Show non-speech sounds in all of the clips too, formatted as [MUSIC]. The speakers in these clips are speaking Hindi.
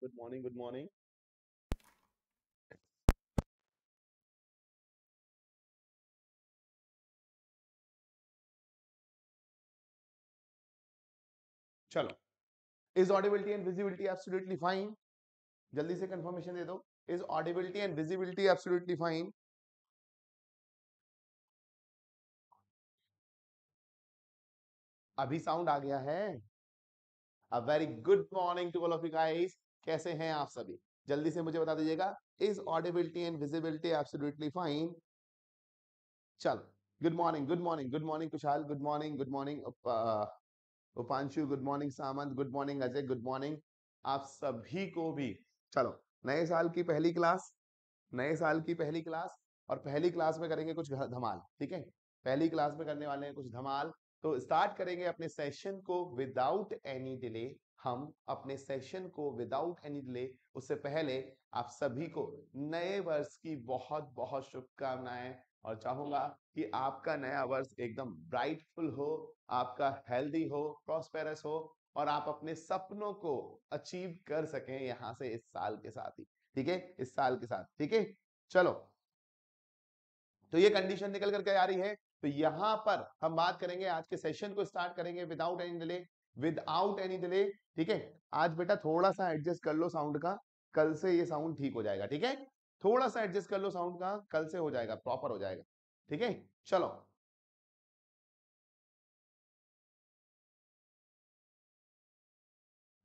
Good morning. Good morning. चलो is audibility and visibility absolutely fine जल्दी से कंफर्मेशन दे दो is audibility and visibility absolutely fine अभी साउंड आ गया है a very good morning to all of you guys कैसे हैं आप सभी जल्दी से मुझे बता दीजिएगा is audibility and visibility absolutely fine चलो good morning good morning good morning Kushal good morning good morning Upanshu good morning Samant good morning Ajay good morning आप सभी को भी चलो नए साल की पहली क्लास नए साल की पहली क्लास और पहली क्लास में करेंगे कुछ धमाल ठीक है पहली क्लास में करने वाले हैं कुछ धमाल तो स्टार्ट करेंगे अपने सेशन को विदाउट एनी डिले हम अपने सेशन को विदाउट एनी डिले उससे पहले आप सभी को नए वर्ष की बहुत बहुत शुभकामनाएं और चाहूंगा कि आपका नया वर्ष एकदम ब्राइटफुल हो आपका हेल्दी हो प्रॉस्पेरस हो और आप अपने सपनों को अचीव कर सकें यहां से इस साल के साथ ही ठीक है इस साल के साथ ठीक है चलो तो ये कंडीशन निकल करके आ रही है तो यहां पर हम बात करेंगे आज के सेशन को स्टार्ट करेंगे without any delay without any delay ठीक है आज बेटा थोड़ा सा एडजस्ट कर लो साउंड का कल से ये साउंड ठीक हो जाएगा ठीक है थोड़ा सा एडजस्ट कर लो साउंड का कल से हो जाएगा प्रॉपर हो जाएगा ठीक है चलो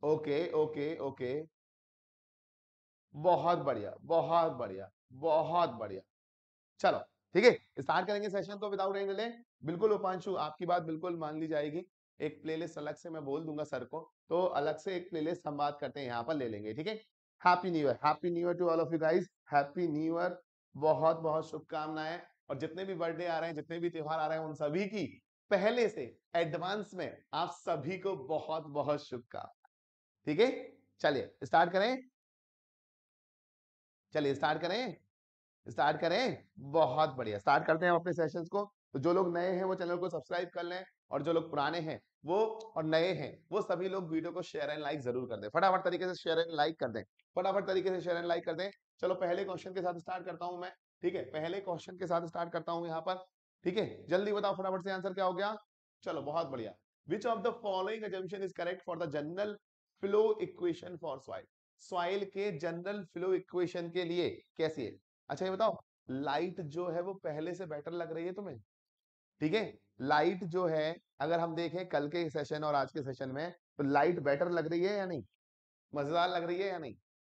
ओके ओके ओके बहुत बढ़िया बहुत बढ़िया बहुत बढ़िया चलो ठीक है स्टार्ट करेंगे सेशन तो विदाउट एनी डिले बिल्कुल उपांशु आपकी बात बिल्कुल मान ली जाएगी एक प्लेलिस्ट अलग से मैं बोल दूंगा सर को तो अलग से एक प्लेलिस्ट हम बात करते हैं यहाँ पर ले लेंगे ठीक है happy new year happy new year to all of you guys happy new year बहुत बहुत शुभकामनाएं और जितने भी बर्थडे आ रहे हैं जितने भी त्योहार आ रहे हैं उन सभी की पहले से एडवांस में आप सभी को बहुत बहुत शुभकामना ठीक है चलिए स्टार्ट करें चलिए स्टार्ट करें स्टार्ट करें बहुत बढ़िया स्टार्ट करते हैं अपने सेशंस को तो जो लोग नए हैं वो चैनल को सब्सक्राइब कर लें और जो लोग पुराने हैं वो और नए हैं वो सभी लोग वीडियो को शेयर एंड लाइक जरूर कर दें फटाफट तरीके से शेयर एंड लाइक कर दें फटाफट तरीके से शेयर एंड लाइक कर दें चलो पहले क्वेश्चन के साथ स्टार्ट करता हूं मैं ठीक है पहले क्वेश्चन के साथ स्टार्ट करता हूं यहाँ पर ठीक है जल्दी बताओ फटाफट से आंसर क्या हो गया चलो बहुत बढ़िया which of the following assumption is correct for the general flow equation for soil soil के जनरल फ्लो इक्वेशन के लिए कैसी है अच्छा ये बताओ लाइट जो है वो पहले से बेटर लग रही है तुम्हें ठीक है लाइट जो है अगर हम देखें कल के सेशन और आज के सेशन में तो लाइट बेटर लग रही है या नहीं मजेदार लग रही है या नहीं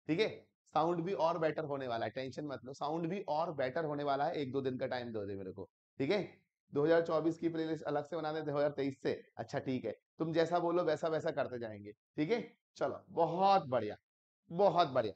ठीक है साउंड भी और बेटर होने वाला है टेंशन मत लो साउंड भी और बेटर होने वाला है एक दो दिन का टाइम दो दे मेरे को ठीक है 2024 की प्लेलिस्ट अलग से बना दे 2023 से अच्छा ठीक है तुम जैसा बोलो वैसा वैसा करते जाएंगे ठीक है चलो बहुत बढ़िया बहुत बढ़िया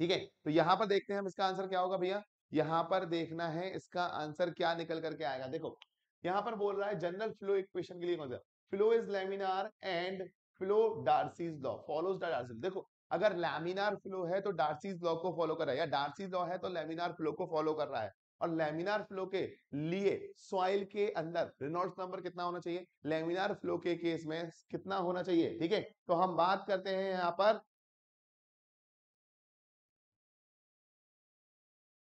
ठीक है तो यहां पर देखते हैं हम इसका आंसर क्या होगा भैया यहां पर देखना है इसका आंसर क्या निकल करके आएगा देखो यहां पर बोल रहा है जनरल फ्लो इक्वेशन के लिए कौन सा flow is laminar and flow Darcy's law follows Darcy's देखो अगर लेमिनार फ्लो है तो डार्सीज लॉ को फॉलो कर रहा है या डार्सीज लॉ है तो लेमिनार फ्लो को फॉलो कर रहा है और लेमिनार फ्लो के लिए सॉइल के अंदर रिनॉल्ट नंबर कितना होना चाहिए लेमिनार फ्लो के केस में कितना होना चाहिए ठीक है तो हम बात करते हैं यहाँ पर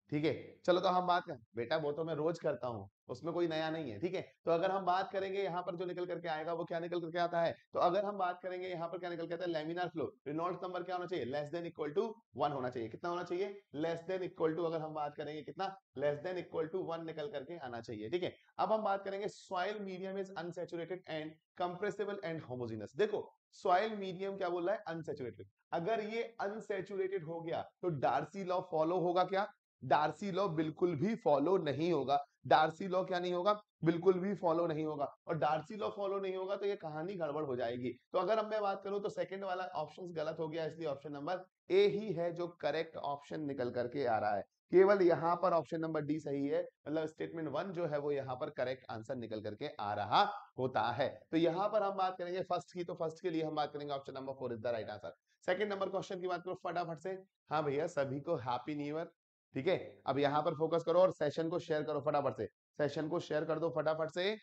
ठीक है चलो तो हम बात करें बेटा वो तो मैं रोज करता हूँ उसमें कोई नया नहीं है ठीक है तो अगर हम बात करेंगे यहाँ पर जो निकल करके आएगा वो क्या निकल करके आता है तो अगर हम बात करेंगे यहाँ पर क्या निकल करता है लेमिनार फ्लो रिनोल्ड नंबर क्या होना चाहिए less than equal to one होना चाहिए कितना होना चाहिए लेस देन इक्वल टू अगर हम बात करेंगे कितना less than equal to one निकल करके आना चाहिए ठीक है अब हम बात करेंगे soil medium is unsaturated and compressible and homogeneous देखो सॉइल मीडियम क्या बोल रहा है अनसेचुरेटेड अगर ये अनसेचुरेटेड हो गया तो डार्सी लॉ फॉलो होगा क्या डार्सी लॉ बिल्कुल भी फॉलो नहीं होगा डार्सी लॉ क्या नहीं होगा बिल्कुल भी फॉलो नहीं होगा और डार्सी लॉ फॉलो नहीं होगा तो ये कहानी गड़बड़ हो जाएगी तो अगर अब मैं बात करूं तो सेकंड वाला ऑप्शन गलत हो गया इसलिए ऑप्शन नंबर ए ही है जो करेक्ट ऑप्शन निकल करके आ रहा है केवल यहाँ पर ऑप्शन नंबर डी सही है मतलब स्टेटमेंट वन जो है वो यहाँ पर करेक्ट आंसर निकल करके आ रहा होता है तो यहाँ पर हम बात करेंगे फर्स्ट की तो फर्स्ट के लिए हम बात करेंगे option number four is the right answer second number question की बात करो फटाफट से हाँ भैया सभी को हैप्पी न्यू ईयर ठीक है अब यहां पर फोकस करो और सेशन को शेयर करो फटाफट से सेशन को शेयर कर दो फटाफट से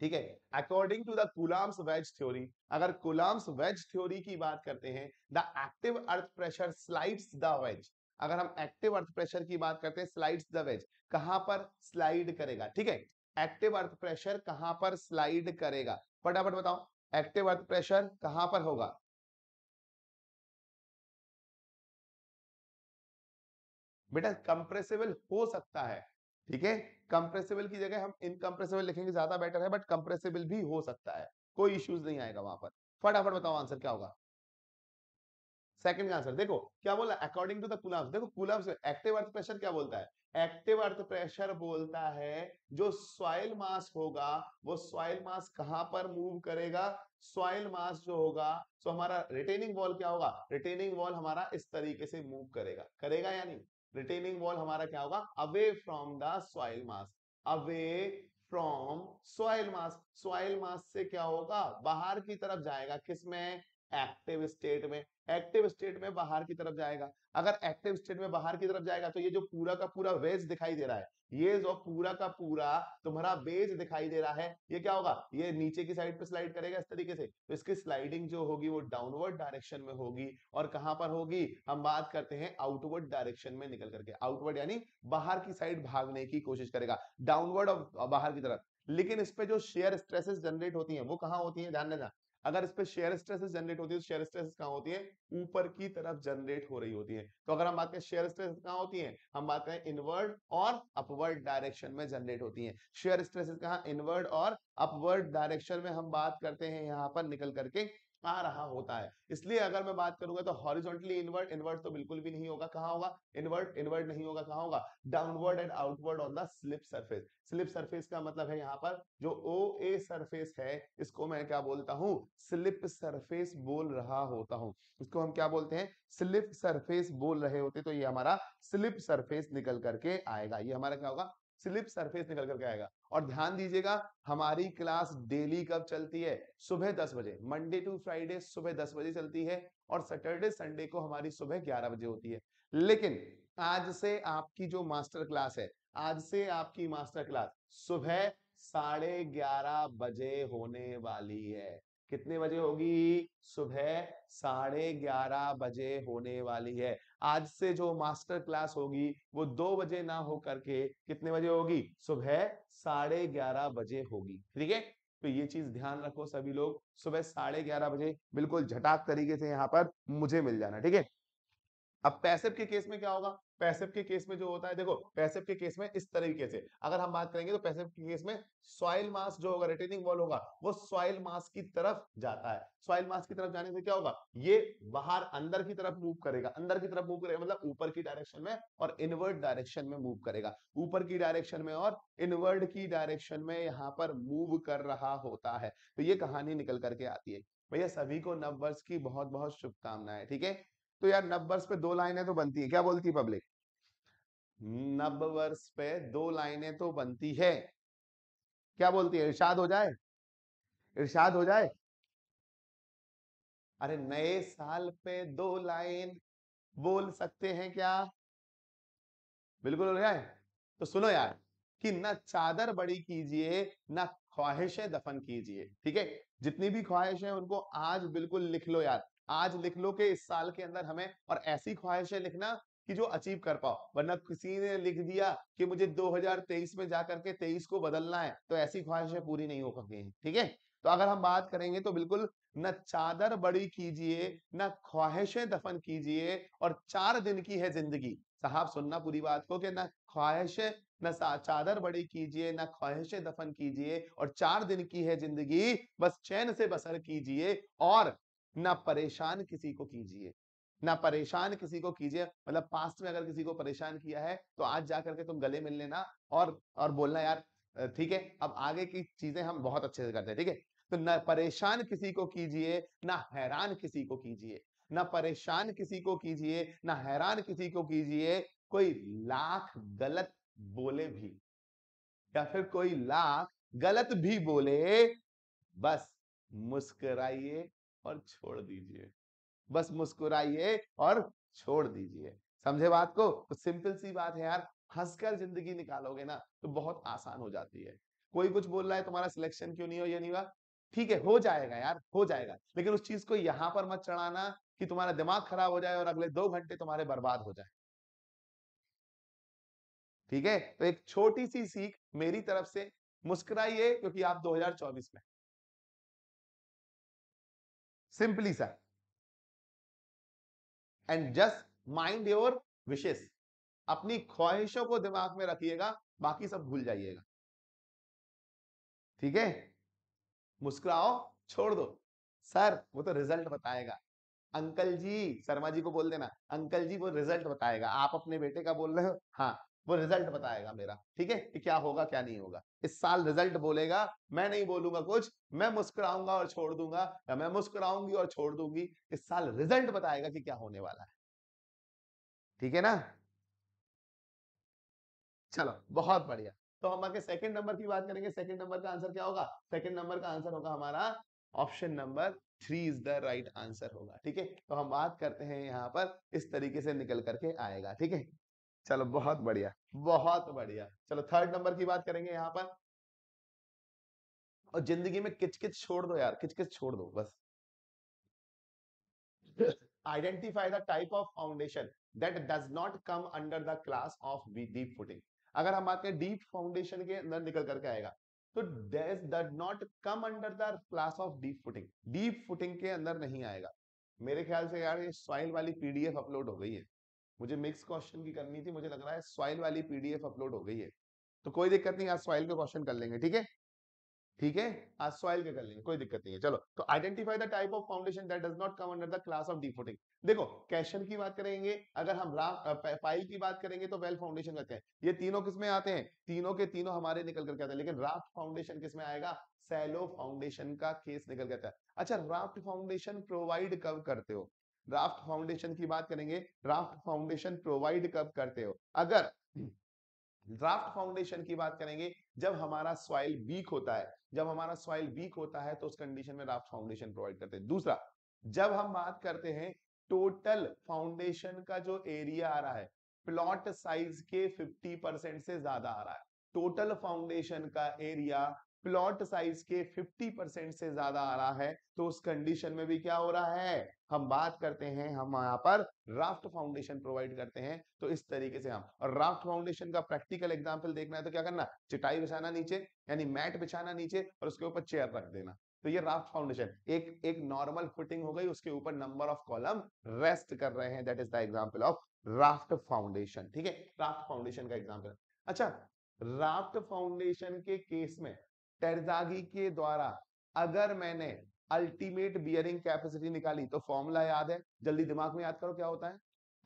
ठीक है according to the Coulomb's wedge theory अगर कुलाम्स वेज थ्योरी की बात करते हैं the active earth pressure slides the wedge अगर हम एक्टिव अर्थ प्रेशर की बात करते हैं स्लाइड्स द वेज कहां पर स्लाइड करेगा ठीक है एक्टिव अर्थ प्रेशर कहां पर स्लाइड करेगा फटाफट बताओ एक्टिव अर्थ प्रेशर कहां पर होगा बेटा कंप्रेसिबल हो सकता है ठीक है कंप्रेसिबल की जगह हम इनकम्प्रेसिबल लिखेंगे ज्यादा बेटर है बट कंप्रेसिबल भी हो सकता है कोई इश्यूज नहीं आएगा वहां पर फटाफट बताओ आंसर क्या होगा सेकंड का आंसर देखो क्या बोला अकॉर्डिंग टू द कुलाब्स देखो कुलाब्स में एक्टिव अर्थ प्रेशर क्या बोलता है एक्टिव अर्थ प्रेशर बोलता है जो सॉइल मास होगा वो सॉइल मास कहां पर मूव करेगा सॉइल मास जो होगा सो हमारा रिटेनिंग वॉल क्या होगा रिटेनिंग वॉल हमारा इस तरीके से मूव करेगा करेगा या नहीं रिटेनिंग वॉल हमारा क्या होगा away from the soil mass away from soil mass soil mass से क्या होगा बाहर की तरफ जाएगा किसमें एक्टिव स्टेट में एक्टिव स्टेट में बाहर की तरफ जाएगा अगर एक्टिव स्टेट में बाहर की तरफ जाएगा तो ये जो पूरा का पूरा वेज दिखाई दे रहा है ये जो पूरा का पूरा तुम्हारा वेज दिखाई दे रहा है ये क्या होगा ये नीचे की साइड पे स्लाइड करेगा इस तरीके से तो इसकी स्लाइडिंग जो होगी वो डाउनवर्ड डायरेक्शन में होगी और कहां पर होगी हम बात करते हैं आउटवर्ड डायरेक्शन में निकल करके आउटवर्ड यानी बाहर की साइड भागने की कोशिश करेगा डाउनवर्ड और बाहर की तरफ लेकिन इस पे जो शेयर स्ट्रेसेस जनरेट होती हैं वो कहाँ होती हैं ध्यान देना अगर इस पर शेयर स्ट्रेसेस जनरेट होती है तो शेयर स्ट्रेसेस कहाँ होती है ऊपर की तरफ जनरेट हो रही होती है तो अगर हम बात करें शेयर स्ट्रेसेस कहाँ होती है हम बात करें इनवर्ड और अपवर्ड डायरेक्शन में जनरेट होती है शेयर स्ट्रेसेस कहाँ इनवर्ड और अपवर्ड डायरेक्शन में हम बात करते हैं यहाँ पर निकल करके आ रहा होता है इसलिए अगर मैं बात करूंगा तो हॉरिजॉन्टली इनवर्ट इनवर्ट तो बिल्कुल भी नहीं होगा कहा होगा इनवर्ट इनवर्ट नहीं होगा कहा होगा downward and outward on the slip surface slip surface का मतलब है यहाँ पर जो ओ ए सरफेस है इसको मैं क्या बोलता हूँ स्लिप सरफेस बोल रहा होता हूँ इसको हम क्या बोलते हैं स्लिप सरफेस बोल रहे होते तो ये हमारा स्लिप सरफेस निकल करके आएगा ये हमारा क्या होगा स्लिप सरफेस निकल करके आएगा और ध्यान दीजिएगा हमारी क्लास डेली कब चलती है सुबह दस बजे मंडे टू फ्राइडे सुबह दस बजे चलती है और सैटरडे संडे को हमारी सुबह ग्यारह बजे होती है लेकिन आज से आपकी जो मास्टर क्लास है आज से आपकी मास्टर क्लास सुबह साढ़े ग्यारह बजे होने वाली है कितने बजे होगी सुबह साढ़े ग्यारह बजे होने वाली है आज से जो मास्टर क्लास होगी वो दो बजे ना हो करके कितने बजे होगी सुबह साढ़े ग्यारह बजे होगी ठीक है तो ये चीज ध्यान रखो सभी लोग सुबह साढ़े ग्यारह बजे बिल्कुल झटाक तरीके से यहां पर मुझे मिल जाना ठीक है अब पैसे के केस में क्या होगा पैसिव के केस में जो होता है देखो पैसिव के केस में इस तरीके से अगर हम बात करेंगे तो पैसिव के केस में सॉइल मास जो होगा रिटेनिंग वॉल होगा वो सॉइल मास की तरफ जाता है सॉइल मास की तरफ जाने से क्या होगा ये बाहर अंदर की तरफ मूव करेगा अंदर की तरफ मूव करेगा मतलब ऊपर की डायरेक्शन में और इनवर्ड डायरेक्शन में मूव करेगा ऊपर की डायरेक्शन में और इनवर्ड की डायरेक्शन में यहाँ पर मूव कर रहा होता है तो ये कहानी निकल करके आती है भैया सभी को नव वर्ष की बहुत बहुत शुभकामनाएं ठीक है थीके? तो यार नब वर्ष पे दो लाइनें तो बनती है क्या बोलती है पब्लिक नब वर्ष पे दो लाइनें तो बनती है क्या बोलती है इर्शाद हो जाए इर्शाद हो जाए अरे नए साल पे दो लाइन बोल सकते हैं क्या बिल्कुल हो जाए तो सुनो यार कि ना चादर बड़ी कीजिए ना ख्वाहिशें दफन कीजिए ठीक है जितनी भी ख्वाहिश है उनको आज बिल्कुल लिख लो यार आज लिख लो कि इस साल के अंदर हमें और ऐसी ख्वाहिशें लिखना कि जो अचीव कर पाओ वरना किसी ने लिख दिया कि मुझे 2023 में जाकर के 23 को बदलना है तो ऐसी ख्वाहिशें हाँ। पूरी नहीं हो सकती ठीक है तो अगर हम बात करेंगे तो बिल्कुल न चादर बड़ी कीजिए न ख्वाहिशें दफन कीजिए और चार दिन की है जिंदगी साहब सुनना पूरी बात को कि न ख्वाहिशें न चादर बड़ी कीजिए न ख्वाहिशें दफन कीजिए और चार दिन की है जिंदगी बस चैन से बसर कीजिए और ना परेशान किसी को कीजिए ना परेशान किसी को कीजिए मतलब पास्ट में अगर किसी को परेशान किया है तो आज जा करके तुम गले मिल लेना और और बोलना यार ठीक है अब आगे की चीजें हम बहुत अच्छे से करते हैं ठीक है तो ना परेशान किसी को कीजिए ना हैरान किसी को कीजिए ना परेशान किसी को कीजिए ना हैरान किसी को कीजिए कोई लाख गलत बोले भी या फिर कोई लाख गलत भी बोले बस मुस्कुराइए और छोड़ दीजिए बस मुस्कुराइए और छोड़ दीजिए समझे बात को तो सिंपल सी बात है यार हंसकर जिंदगी निकालोगे ना तो बहुत आसान हो जाती है कोई कुछ बोल रहा है तुम्हारा सिलेक्शन क्यों नहीं हो ये नहीं हुआ ठीक है हो जाएगा यार हो जाएगा लेकिन उस चीज को यहां पर मत चढ़ाना कि तुम्हारा दिमाग खराब हो जाए और अगले दो घंटे तुम्हारे बर्बाद हो जाए ठीक है तो एक छोटी सी सीख मेरी तरफ से मुस्कुराइए क्योंकि आप 2024 में simply sir and just mind your विशेष अपनी ख्वाहिशों को दिमाग में रखिएगा बाकी सब भूल जाइएगा ठीक है मुस्कुराओ छोड़ दो सर वो तो रिजल्ट बताएगा अंकल जी शर्मा जी को बोल देना अंकल जी वो रिजल्ट बताएगा आप अपने बेटे का बोल रहे हो हाँ वो रिजल्ट बताएगा मेरा ठीक है कि क्या होगा क्या नहीं होगा इस साल रिजल्ट बोलेगा मैं नहीं बोलूंगा कुछ मैं मुस्कुराऊंगा और छोड़ दूंगा या मैं मुस्कुराऊंगी और छोड़ दूंगी इस साल रिजल्ट बताएगा कि क्या होने वाला है ठीक है ना चलो बहुत बढ़िया तो हम आगे सेकंड नंबर की बात करेंगे सेकंड नंबर का आंसर क्या होगा सेकंड नंबर का आंसर होगा हमारा option number three is the right answer होगा ठीक है तो हम बात करते हैं यहाँ पर इस तरीके से निकल करके आएगा ठीक है चलो बहुत बढ़िया बहुत बढ़िया चलो थर्ड नंबर की बात करेंगे यहाँ पर और जिंदगी में किचकिच छोड़ दो यार किचकिच छोड़ दो बस identify the type of foundation that does not come under the class of deep footing अगर हम बात करें डीप फाउंडेशन के अंदर निकल करके आएगा तो days does not come under the class of deep footing deep footing के अंदर नहीं आएगा मेरे ख्याल से यार ये सॉइल वाली पीडीएफ अपलोड हो गई है मुझे मिक्स क्वेश्चन की करनी थी मुझे लग रहा है सॉइल वाली पीडीएफ अपलोड हो गई है तो कोई दिक्कत नहीं आज सॉइल के क्वेश्चन कर लेंगे ठीक है ठीक है आज सॉइल के कर लेंगे कोई दिक्कत नहीं है चलो तो identify the type of foundation that does not come under the class of deep footing देखो कैशन की बात करेंगे अगर हम फाइल की बात करेंगे तो वेल फाउंडेशन कहते हैं ये तीनों किसमें आते हैं तीनों के तीनों हमारे निकल करके आते हैं लेकिन राफ्ट फाउंडेशन किसमें आएगा सैलो फाउंडेशन का केस निकल करता है अच्छा राफ्ट फाउंडेशन प्रोवाइड कब करते हो ड्राफ्ट फाउंडेशन की बात करेंगे ड्राफ्ट फाउंडेशन प्रोवाइड कब करते हो अगर ड्राफ्ट फाउंडेशन की बात करेंगे जब हमारा सॉइल वीक होता है जब हमारा सॉइल वीक होता है तो उस कंडीशन में ड्राफ्ट फाउंडेशन प्रोवाइड करते हैं दूसरा जब हम बात करते हैं टोटल फाउंडेशन का जो एरिया आ रहा है प्लॉट साइज के 50 परसेंट से ज्यादा आ रहा है टोटल फाउंडेशन का एरिया प्लॉट साइज के 50 परसेंट से ज्यादा आ रहा है तो उस कंडीशन में भी क्या हो रहा है हम बात करते हैं हम यहाँ पर राफ्ट फाउंडेशन प्रोवाइड करते हैं तो इस तरीके से हम और राफ्ट फाउंडेशन का प्रैक्टिकल एग्जाम्पल देखना है तो क्या करना चिटाई बिछाना नीचे यानी मैट बिछाना नीचे और उसके ऊपर चेयर रख देना तो ये राफ्ट फाउंडेशन एक एक नॉर्मल फुटिंग हो गई उसके ऊपर नंबर ऑफ कॉलम रेस्ट कर रहे हैं that is the example of raft foundation ठीक है राफ्ट फाउंडेशन का एग्जाम्पल अच्छा राफ्ट फाउंडेशन के केस में टेरजागी के द्वारा अगर मैंने अल्टीमेट बियरिंग कैपेसिटी निकाली तो फॉर्मूला याद है जल्दी दिमाग में याद करो क्या होता है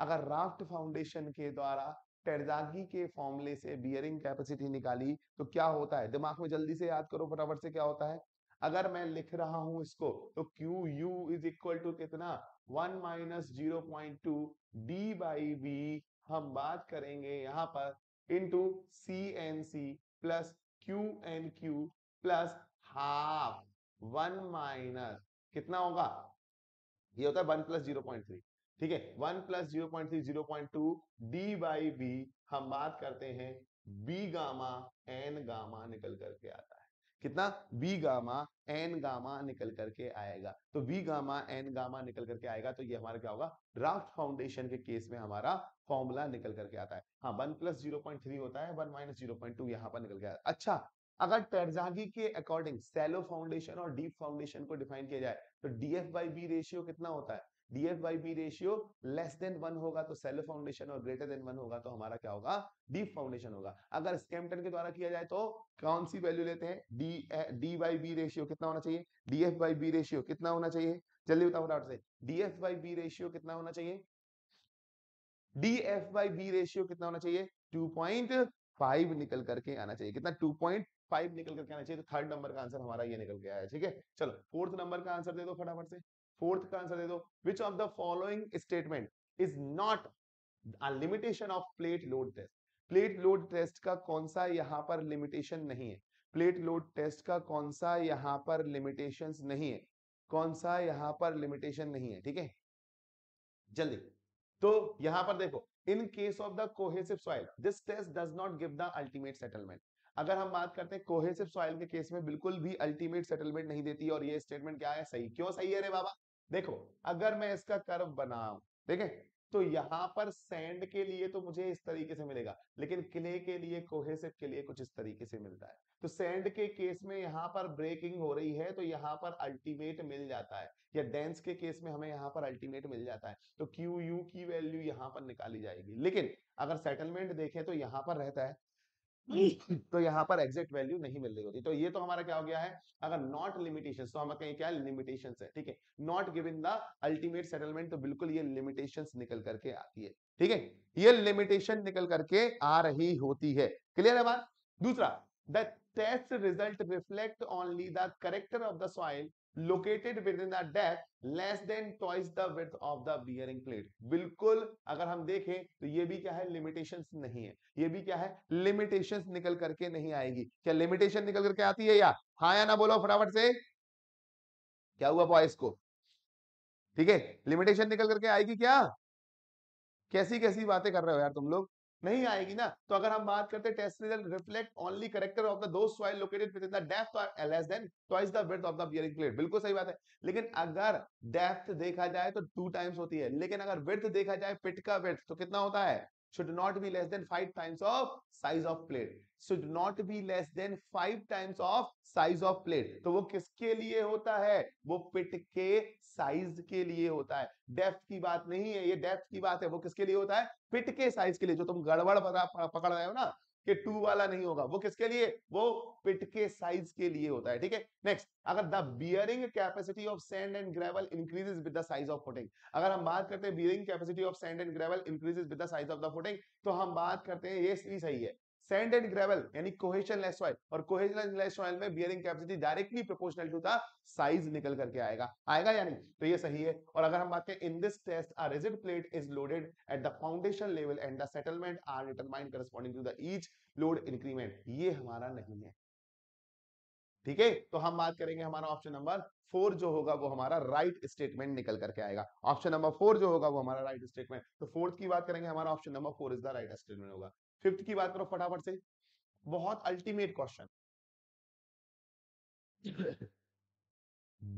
अगर राफ्ट फाउंडेशन के द्वारा टेरजागी के फॉर्मूले से बियरिंग कैपेसिटी निकाली तो क्या होता है दिमाग में जल्दी से याद करो फटाफट से क्या होता है अगर मैं लिख रहा हूं इसको तो Q U is equal to कितना one minus zero point two D by V हम बात करेंगे यहां पर into C N C plus Q N Q plus half हाँ। वन माइनस कितना होगा ये होता है one plus zero point three ठीक है one plus zero point three zero point two D by B हम बात करते हैं बी गामा एन गामा निकल करके आता है कितना बी गामा एन गामा निकल करके आएगा तो बी गामा एन गामा निकल करके आएगा तो ये हमारा क्या होगा राफ्ट फाउंडेशन के केस में हमारा फॉर्मूला निकल करके आता है हाँ one plus zero point three होता है one minus zero point two यहाँ पर निकल के अच्छा अगर टर्जागी के अकॉर्डिंग सेलो फाउंडेशन और डीप फाउंडेशन को डिफाइन किया जाए तो D F by B ratio कितना होता है D F by B ratio less than one होगा तो सेलो फाउंडेशन और ग्रेटर देन वन होगा तो हमारा क्या होगा डीप फाउंडेशन होगा अगर स्कैम्पटन के द्वारा किया जाए तो कौन सी वैल्यू लेते हैं D D by B ratio कितना होना चाहिए D F by B ratio कितना होना चाहिए जल्दी बताओ फटाफट से D F by B ratio कितना होना चाहिए D F by B ratio कितना होना चाहिए 2.5 निकल करके आना चाहिए कितना 2.5 फाइव निकल करके आना चाहिए तो थर्ड नंबर का आंसर हमारा ये निकल गया है ठीक है चलो फोर्थ नंबर का आंसर दे दो फटाफट से फोर्थ का आंसर दे दो which of the following statement is not a limitation of plate load test plate load test का कौन सा यहाँ पर लिमिटेशन नहीं है प्लेट लोड टेस्ट का कौन सा यहाँ पर लिमिटेशन नहीं है कौन सा यहाँ पर लिमिटेशन नहीं है ठीक है जल्दी तो यहां पर देखो in case of the cohesive soil this test does not give the ultimate settlement अगर हम बात करते हैं कोहेसिव सॉइल के केस में बिल्कुल भी अल्टीमेट सेटलमेंट नहीं देती और ये स्टेटमेंट क्या है सही क्यों सही है रे बाबा देखो अगर मैं इसका कर्व बनाऊ ठीक है तो यहाँ पर सैंड के लिए तो मुझे इस तरीके से मिलेगा लेकिन क्ले के लिए कोहेसिव के लिए कुछ इस तरीके से मिलता है तो सैंड के केस में यहाँ पर ब्रेकिंग हो रही है तो यहाँ पर अल्टीमेट मिल जाता है या डेंस के केस में हमें यहाँ पर अल्टीमेट मिल जाता है तो क्यू यू की वैल्यू यहाँ पर निकाली जाएगी लेकिन अगर सेटलमेंट देखें तो यहाँ पर रहता है [CLEARS THROAT] तो यहाँ पर एग्जैक्ट वैल्यू नहीं मिल रही होती तो ये तो हमारा क्या हो गया है अगर नॉट लिमिटेशन तो हम कहें क्या लिमिटेशन है ठीक है not given the ultimate settlement तो बिल्कुल ये लिमिटेशन निकल करके आती है ठीक है ये लिमिटेशन निकल करके आ रही होती है क्लियर है बात दूसरा the test result reflect only the character of the soil located within the डेक less than twice the width of the bearing plate बिल्कुल अगर हम देखें तो ये भी क्या है लिमिटेशन नहीं है ये भी क्या है लिमिटेशन निकल करके नहीं आएगी क्या लिमिटेशन निकल करके आती है या हाँ या ना बोलो फटाफट से क्या हुआ बॉयस को ठीक है लिमिटेशन निकल करके आएगी क्या कैसी कैसी बातें कर रहे हो यार तुम लोग नहीं आएगी ना तो अगर हम बात करते test result reflect only character of the do soil located within the depth और less than twice the width of the bearing plate बिल्कुल सही बात है लेकिन अगर डेप्थ देखा जाए तो टू टाइम्स होती है लेकिन अगर विड्थ देखा जाए पिट का विड्थ तो कितना होता है should not be less than 5 times of size of plate should not be less than 5 times of size of plate तो वो किसके लिए होता है वो पिट के साइज के लिए होता है डेप्थ की बात नहीं है ये डेप्थ की बात है वो किसके लिए होता है पिट के साइज के लिए जो तुम गड़बड़ पता पकड़ रहे हो ना कि टू वाला नहीं होगा वो किसके लिए वो पिट के साइज के लिए होता है ठीक है नेक्स्ट अगर the bearing capacity of sand and gravel increases with the size of footing अगर हम बात करते हैं bearing capacity of sand and gravel increases with the size of the footing तो हम बात करते हैं ये भी सही है सैंड एंड ग्रेवल यानी कोहेशन लेस ऑयल और कोहेशन लेस ऑयल में bearing capacity directly proportional to the size निकल करके आएगा आएगा या नहीं तो ये सही है और अगर हम बात करें in this test a rigid plate is loaded at the foundation level and the settlement are determined corresponding to the each load increment ये हमारा नहीं है ठीक है तो हम बात करेंगे हमारा ऑप्शन नंबर फोर जो होगा वो हमारा राइट right स्टेटमेंट निकल करके आएगा ऑप्शन नंबर फोर जो होगा वो हमारा राइट right स्टेटमेंट तो फोर्थ की बात करेंगे हमारा option number four is the right statement होगा फिफ्थ की बात करो फटाफट से बहुत अल्टीमेट क्वेश्चन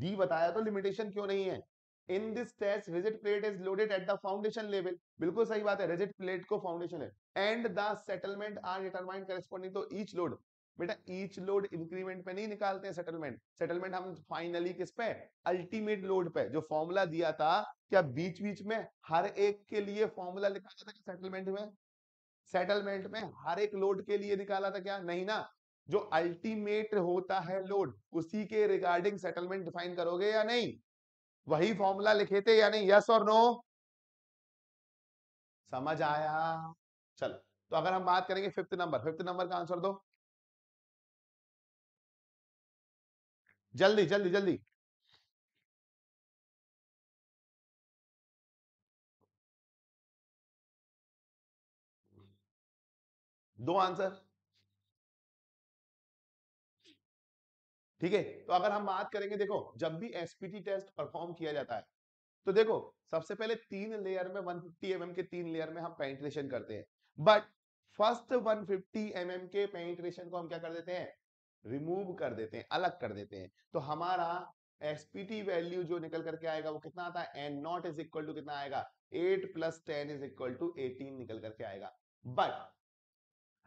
डी बताया तो लिमिटेशन क्यों नहीं है in this test rigid plate is loaded at the foundation level बिल्कुल सही बात है रिजिट प्लेट को फाउंडेशन है and the settlement are determined corresponding to each load बेटा ईच लोड इंक्रीमेंट पे नहीं निकालते हैं सेटलमेंट सेटलमेंट हम फाइनली किस पे अल्टीमेट लोड पे जो फॉर्मूला दिया था क्या बीच बीच में हर एक के लिए फॉर्मूला लिखा था सेटलमेंट में सेटलमेंट में हर एक लोड के लिए निकाला था क्या नहीं ना जो अल्टीमेट होता है लोड उसी के रिगार्डिंग सेटलमेंट डिफाइन करोगे या नहीं वही फॉर्मूला लिखे थे या नहीं यस और नो समझ आया चलो तो अगर हम बात करेंगे फिफ्थ नंबर फिफ्थ नंबर का आंसर दो जल्दी जल्दी जल्दी दो आंसर ठीक है तो अगर हम बात करेंगे देखो जब भी एसपीटी टेस्ट परफॉर्म किया जाता है तो देखो सबसे पहले तीन लेयर में 150 फिफ्टी mm के तीन लेयर में हम पेंट्रेशन करते हैं बट फर्स्ट 150 फिफ्टी mm के पेंट्रेशन को हम क्या कर देते हैं रिमूव कर देते हैं अलग कर देते हैं तो हमारा एसपीटी वैल्यू जो निकल करके आएगा वो कितना आता है N not is equal to कितना आएगा eight plus ten is equal to eighteen निकल करके आएगा बट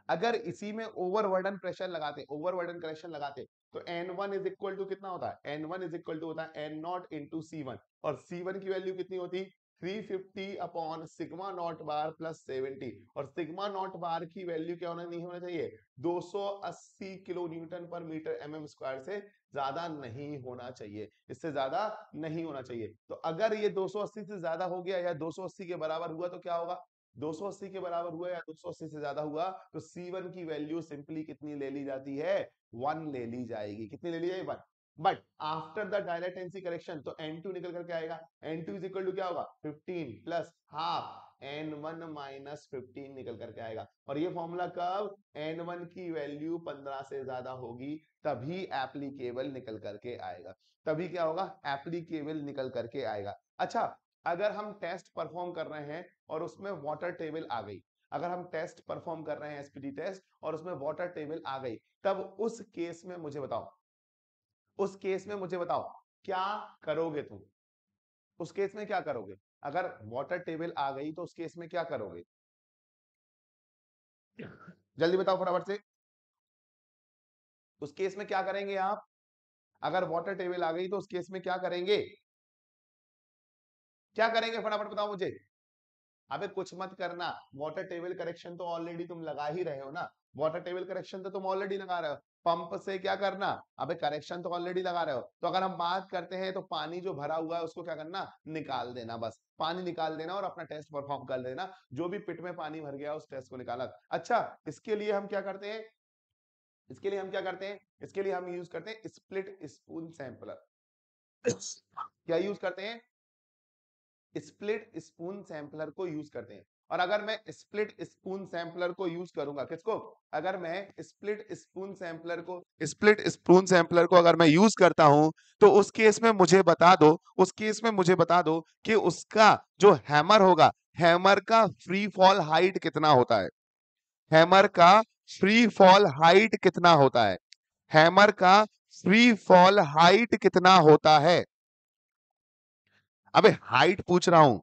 अगर इसी में ओवरवर्डन प्रेशर लगाते ओवरवर्डन प्रेशर लगाते तो N one is equal to कितना होता है N one is equal to होता है N not into C one वन और सी वन की वैल्यू कितनी होती 350 upon sigma not bar plus 70 और सिग्मा नॉट बार की वैल्यू क्या होना नहीं होना चाहिए 280 kilo newton per metre M M square से ज्यादा नहीं होना चाहिए इससे ज्यादा नहीं होना चाहिए तो अगर ये 280 से ज्यादा हो गया या 280 के बराबर हुआ तो क्या होगा 280 के बराबर हुआ या 280 से ज्यादा हुआ तो C1 की वैल्यू सिंपली कितनी ले ली जाती है वन ले ली जाएगी कितनी ले ली जाएगी one but after the direct NC correction तो N2 निकल करके आएगा N2 इज इक्वल टू क्या होगा 15 plus half N1 minus fifteen निकल करके आएगा और ये फॉर्मूला कब N1 की वैल्यू 15 से ज्यादा होगी तभी एप्लीकेबल निकल करके आएगा तभी क्या होगा एप्लीकेबल निकल करके आएगा अच्छा अगर हम टेस्ट परफॉर्म कर रहे हैं और उसमें वाटर टेबल आ गई अगर हम टेस्ट परफॉर्म कर रहे हैं एसपीडी टेस्ट और उसमें वाटर टेबल आ गई तब उस केस में मुझे बताओ उस केस में मुझे बताओ क्या करोगे तुम उस केस में क्या करोगे अगर वाटर टेबल आ गई तो उस केस में क्या करोगे जल्दी बताओ फटाफट से उस केस में क्या करेंगे आप अगर वाटर टेबल आ गई तो उस केस में क्या करेंगे क्या करेंगे फटाफट बताओ मुझे अबे कुछ मत करना वाटर टेबल करेक्शन तो ऑलरेडी तुम लगा ही रहे हो ना वाटर टेबल करेक्शन तो तुम ऑलरेडी लगा रहे हो पंप से क्या करना अबे करेक्शन तो ऑलरेडी लगा रहे हो तो अगर हम बात करते हैं तो पानी जो भरा हुआ है उसको क्या करना निकाल देना बस पानी निकाल देना और अपना टेस्ट परफॉर्म कर देना जो भी पिट में पानी भर गया उस टेस्ट को निकाला अच्छा इसके लिए हम क्या करते हैं इसके लिए हम क्या करते हैं इसके लिए हम यूज करते हैं स्प्लिट स्पून सैंपलर क्या यूज करते हैं स्प्लिट स्पून सैंपलर को यूज करते हैं और अगर मैं स्प्लिट स्पून सैंपलर को यूज करूंगा किसको अगर मैं स्प्लिट स्पून सैंपलर को स्प्लिट स्पून सैंपलर को अगर मैं यूज करता हूं तो उस केस में मुझे बता दो उस केस में मुझे बता दो कि उसका जो हैमर होगा हैमर का फ्री फॉल हाइट कितना होता है हैमर का फ्री फॉल हाइट कितना होता है हैमर का फ्री फॉल हाइट कितना होता है अबे हाइट पूछ रहा हूं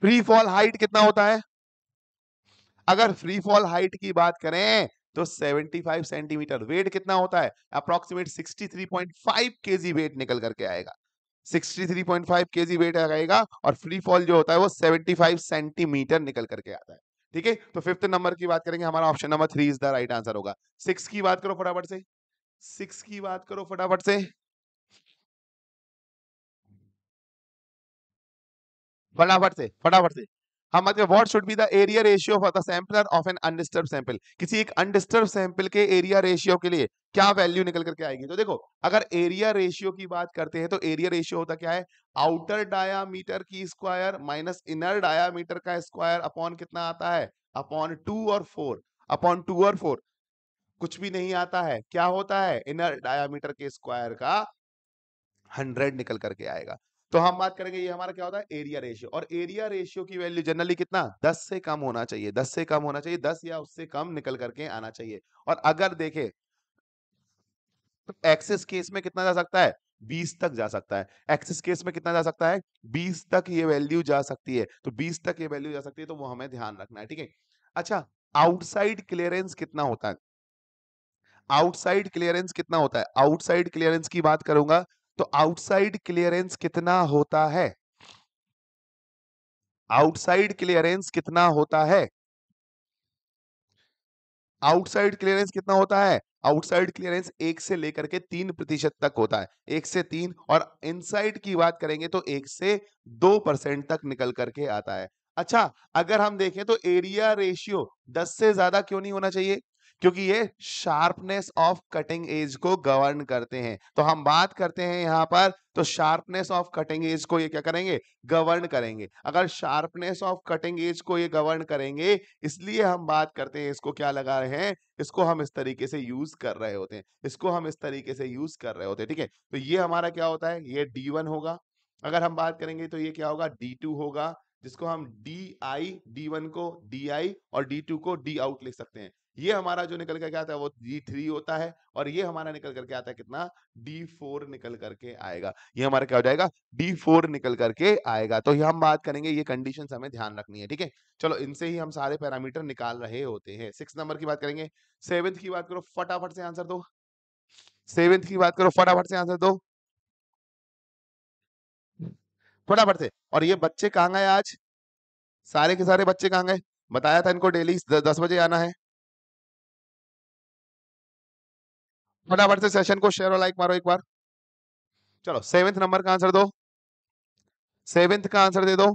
फ्री फॉल हाइट कितना होता है अगर फ्री फॉल हाइट की बात करें तो 75 सेंटीमीटर वेट कितना होता है अप्रोक्सीमेट 63.5 केजी वेट निकल करके आएगा 63.5 केजी वेट आएगा और फ्री फॉल जो होता है वो 75 सेंटीमीटर निकल करके आता है ठीक है तो फिफ्थ नंबर की बात करेंगे हमारा option number three is the right answer होगा सिक्स की बात करो फटाफट से सिक्स की बात करो फटाफट से फटाफट से फटाफट से हम मतलब what should be the area ratio of the sampler of an undisturb sample किसी एक अनडिस्टर्ब सैंपल के एरिया रेशियो के लिए क्या वैल्यू निकल करके आएगी तो देखो अगर एरिया रेशियो की बात करते हैं तो एरिया रेशियो होता क्या है आउटर डायामीटर की स्क्वायर माइनस इनर डायामीटर का स्क्वायर अपॉन कितना आता है अपॉन टू और फोर अपॉन टू और फोर कुछ भी नहीं आता है क्या होता है इनर डायामीटर के स्क्वायर का हंड्रेड निकल करके आएगा तो हम बात करेंगे ये हमारा क्या होता है एरिया रेशियो और एरिया रेशियो की वैल्यू जनरली कितना 10 से कम होना चाहिए 10 से कम होना चाहिए 10 या उससे कम निकल करके आना चाहिए और अगर देखे तो एक्सेस केस में कितना जा सकता है 20 तक जा सकता है एक्सेस केस में कितना जा सकता है 20 तक ये वैल्यू जा सकती है तो 20 तक ये वैल्यू जा सकती है तो वो हमें ध्यान रखना है ठीक है अच्छा आउटसाइड क्लियरेंस कितना होता है आउटसाइड क्लियरेंस कितना होता है आउटसाइड क्लियरेंस की बात करूंगा तो आउटसाइड क्लियरेंस कितना होता है आउटसाइड क्लियरेंस कितना होता है आउटसाइड क्लियरेंस कितना होता है आउटसाइड क्लियरेंस एक से लेकर के तीन प्रतिशत तक होता है एक से तीन और इनसाइड की बात करेंगे तो एक से दो परसेंट तक निकल करके आता है अच्छा अगर हम देखें तो एरिया रेशियो दस से ज्यादा क्यों नहीं होना चाहिए क्योंकि ये शार्पनेस ऑफ कटिंग एज को गवर्न करते हैं तो हम बात करते हैं यहाँ पर तो शार्पनेस ऑफ कटिंग एज को ये क्या करेंगे गवर्न करेंगे अगर शार्पनेस ऑफ कटिंग एज को ये गवर्न करेंगे इसलिए हम बात करते हैं इसको क्या लगा रहे हैं इसको हम इस तरीके से यूज कर रहे होते हैं इसको हम इस तरीके से यूज कर रहे होते हैं ठीक है तो ये हमारा क्या होता है ये डी होगा अगर हम बात करेंगे तो ये क्या होगा डी होगा जिसको हम डी आई डी वन को डी आई और डी टू को डी आउट लिख सकते हैं ये हमारा जो निकल करके आता है वो डी थ्री होता है और ये हमारा निकल करके आता है कितना डी फोर निकल करके आएगा ये हमारा क्या हो जाएगा डी फोर निकल करके आएगा तो ये हम बात करेंगे ये कंडीशन हमें ध्यान रखनी है ठीक है चलो इनसे ही हम सारे पैरामीटर निकाल रहे होते हैं सिक्स नंबर की बात करेंगे सेवेंथ की बात करो फटाफट से आंसर दो सेवेंथ की बात करो फटाफट से आंसर दो फटाफट से और ये बच्चे कहाँ गए आज सारे के सारे बच्चे कहाँ गए बताया था इनको डेली दस बजे आना है फटाफट से सेशन को शेयर और लाइक मारो एक बार चलो सेवेंथ नंबर का आंसर दो सेवेंथ का आंसर दे दो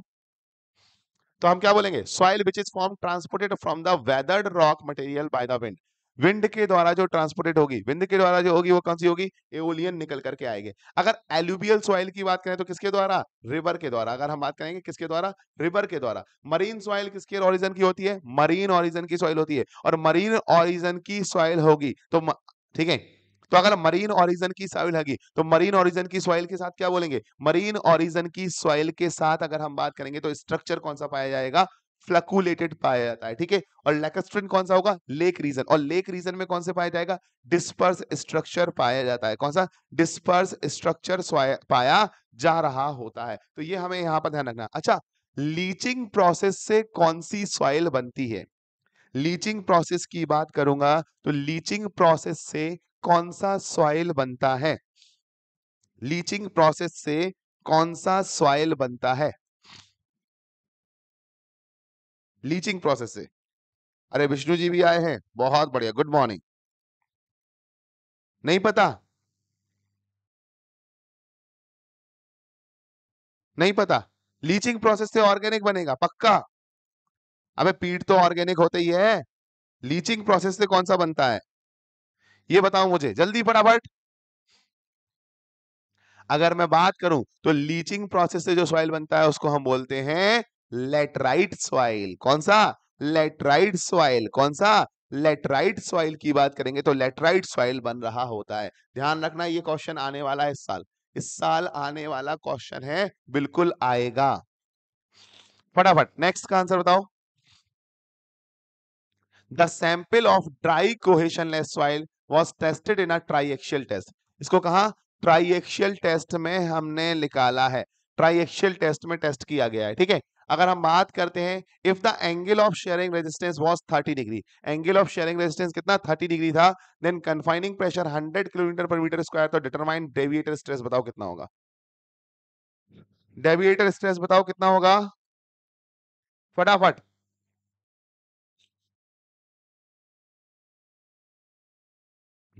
तो हम क्या बोलेंगे soil which is form transported from the weathered rock material by the wind wind के द्वारा जो ट्रांसपोर्टेड होगी विंड के द्वारा जो होगी वो कौन सी होगी एओलियन निकल करके आएंगे अगर एल्यूबियल सॉइल की बात करें तो किसके द्वारा रिवर के द्वारा अगर हम बात करेंगे किसके द्वारा रिवर के द्वारा मरीन सॉइल किसके ऑरिजन की होती है मरीन ऑरिजन की सॉइल होती है और मरीन ऑरिजन की सॉइल होगी तो ठीक है तो अगर मरीन ऑरिजन की सॉइल होगी तो मरीन ऑरिजन की सॉइल के साथ क्या बोलेंगे मरीन ऑरिजन की सॉइल के साथ अगर हम बात करेंगे तो स्ट्रक्चर कौन सा पाया जाएगा फ्लकुलेटेड पाया जाता है ठीक है और लेकस्ट्रिन कौन सा होगा लेक रीजन और लेक रीजन में कौन से पाया जाएगा डिस्पर्स स्ट्रक्चर पाया जाता है कौन सा डिस्पर्स स्ट्रक्चर पाया जा रहा होता है तो ये हमें यहाँ पर ध्यान रखना अच्छा लीचिंग प्रोसेस से कौन सी सॉइल बनती है लीचिंग प्रोसेस की बात करूंगा तो लीचिंग प्रोसेस से कौन सा सॉइल बनता है लीचिंग प्रोसेस से कौन सा सॉइल बनता है लीचिंग प्रोसेस से अरे विष्णु जी भी आए हैं बहुत बढ़िया गुड मॉर्निंग नहीं पता नहीं पता लीचिंग प्रोसेस से ऑर्गेनिक बनेगा पक्का अबे पीट तो ऑर्गेनिक होते ही है लीचिंग प्रोसेस से कौन सा बनता है ये बताओ मुझे जल्दी फटाफट अगर मैं बात करूं तो लीचिंग प्रोसेस से जो सॉइल बनता है उसको हम बोलते हैं लेटराइट सॉइल कौन सा लेटराइट सॉइल कौन सा लेटराइट सॉइल की बात करेंगे तो लेटराइट सॉइल बन रहा होता है ध्यान रखना ये क्वेश्चन आने वाला है इस साल इस साल आने वाला क्वेश्चन है बिल्कुल आएगा फटाफट नेक्स्ट का आंसर बताओ the sample of dry cohesionless soil was tested in a triaxial test इसको कहा ट्राइएक्शियल टेस्ट में हमने निकाला है ट्राइएक्शियल टेस्ट में टेस्ट किया गया है ठीक है अगर हम बात करते हैं if the angle of shearing resistance was thirty degree angle of shearing resistance कितना थर्टी डिग्री था then confining pressure hundred kilometre per metre square तो डिटरमाइन डेविएटर स्ट्रेस बताओ कितना होगा डेविएटर स्ट्रेस बताओ कितना होगा फटाफट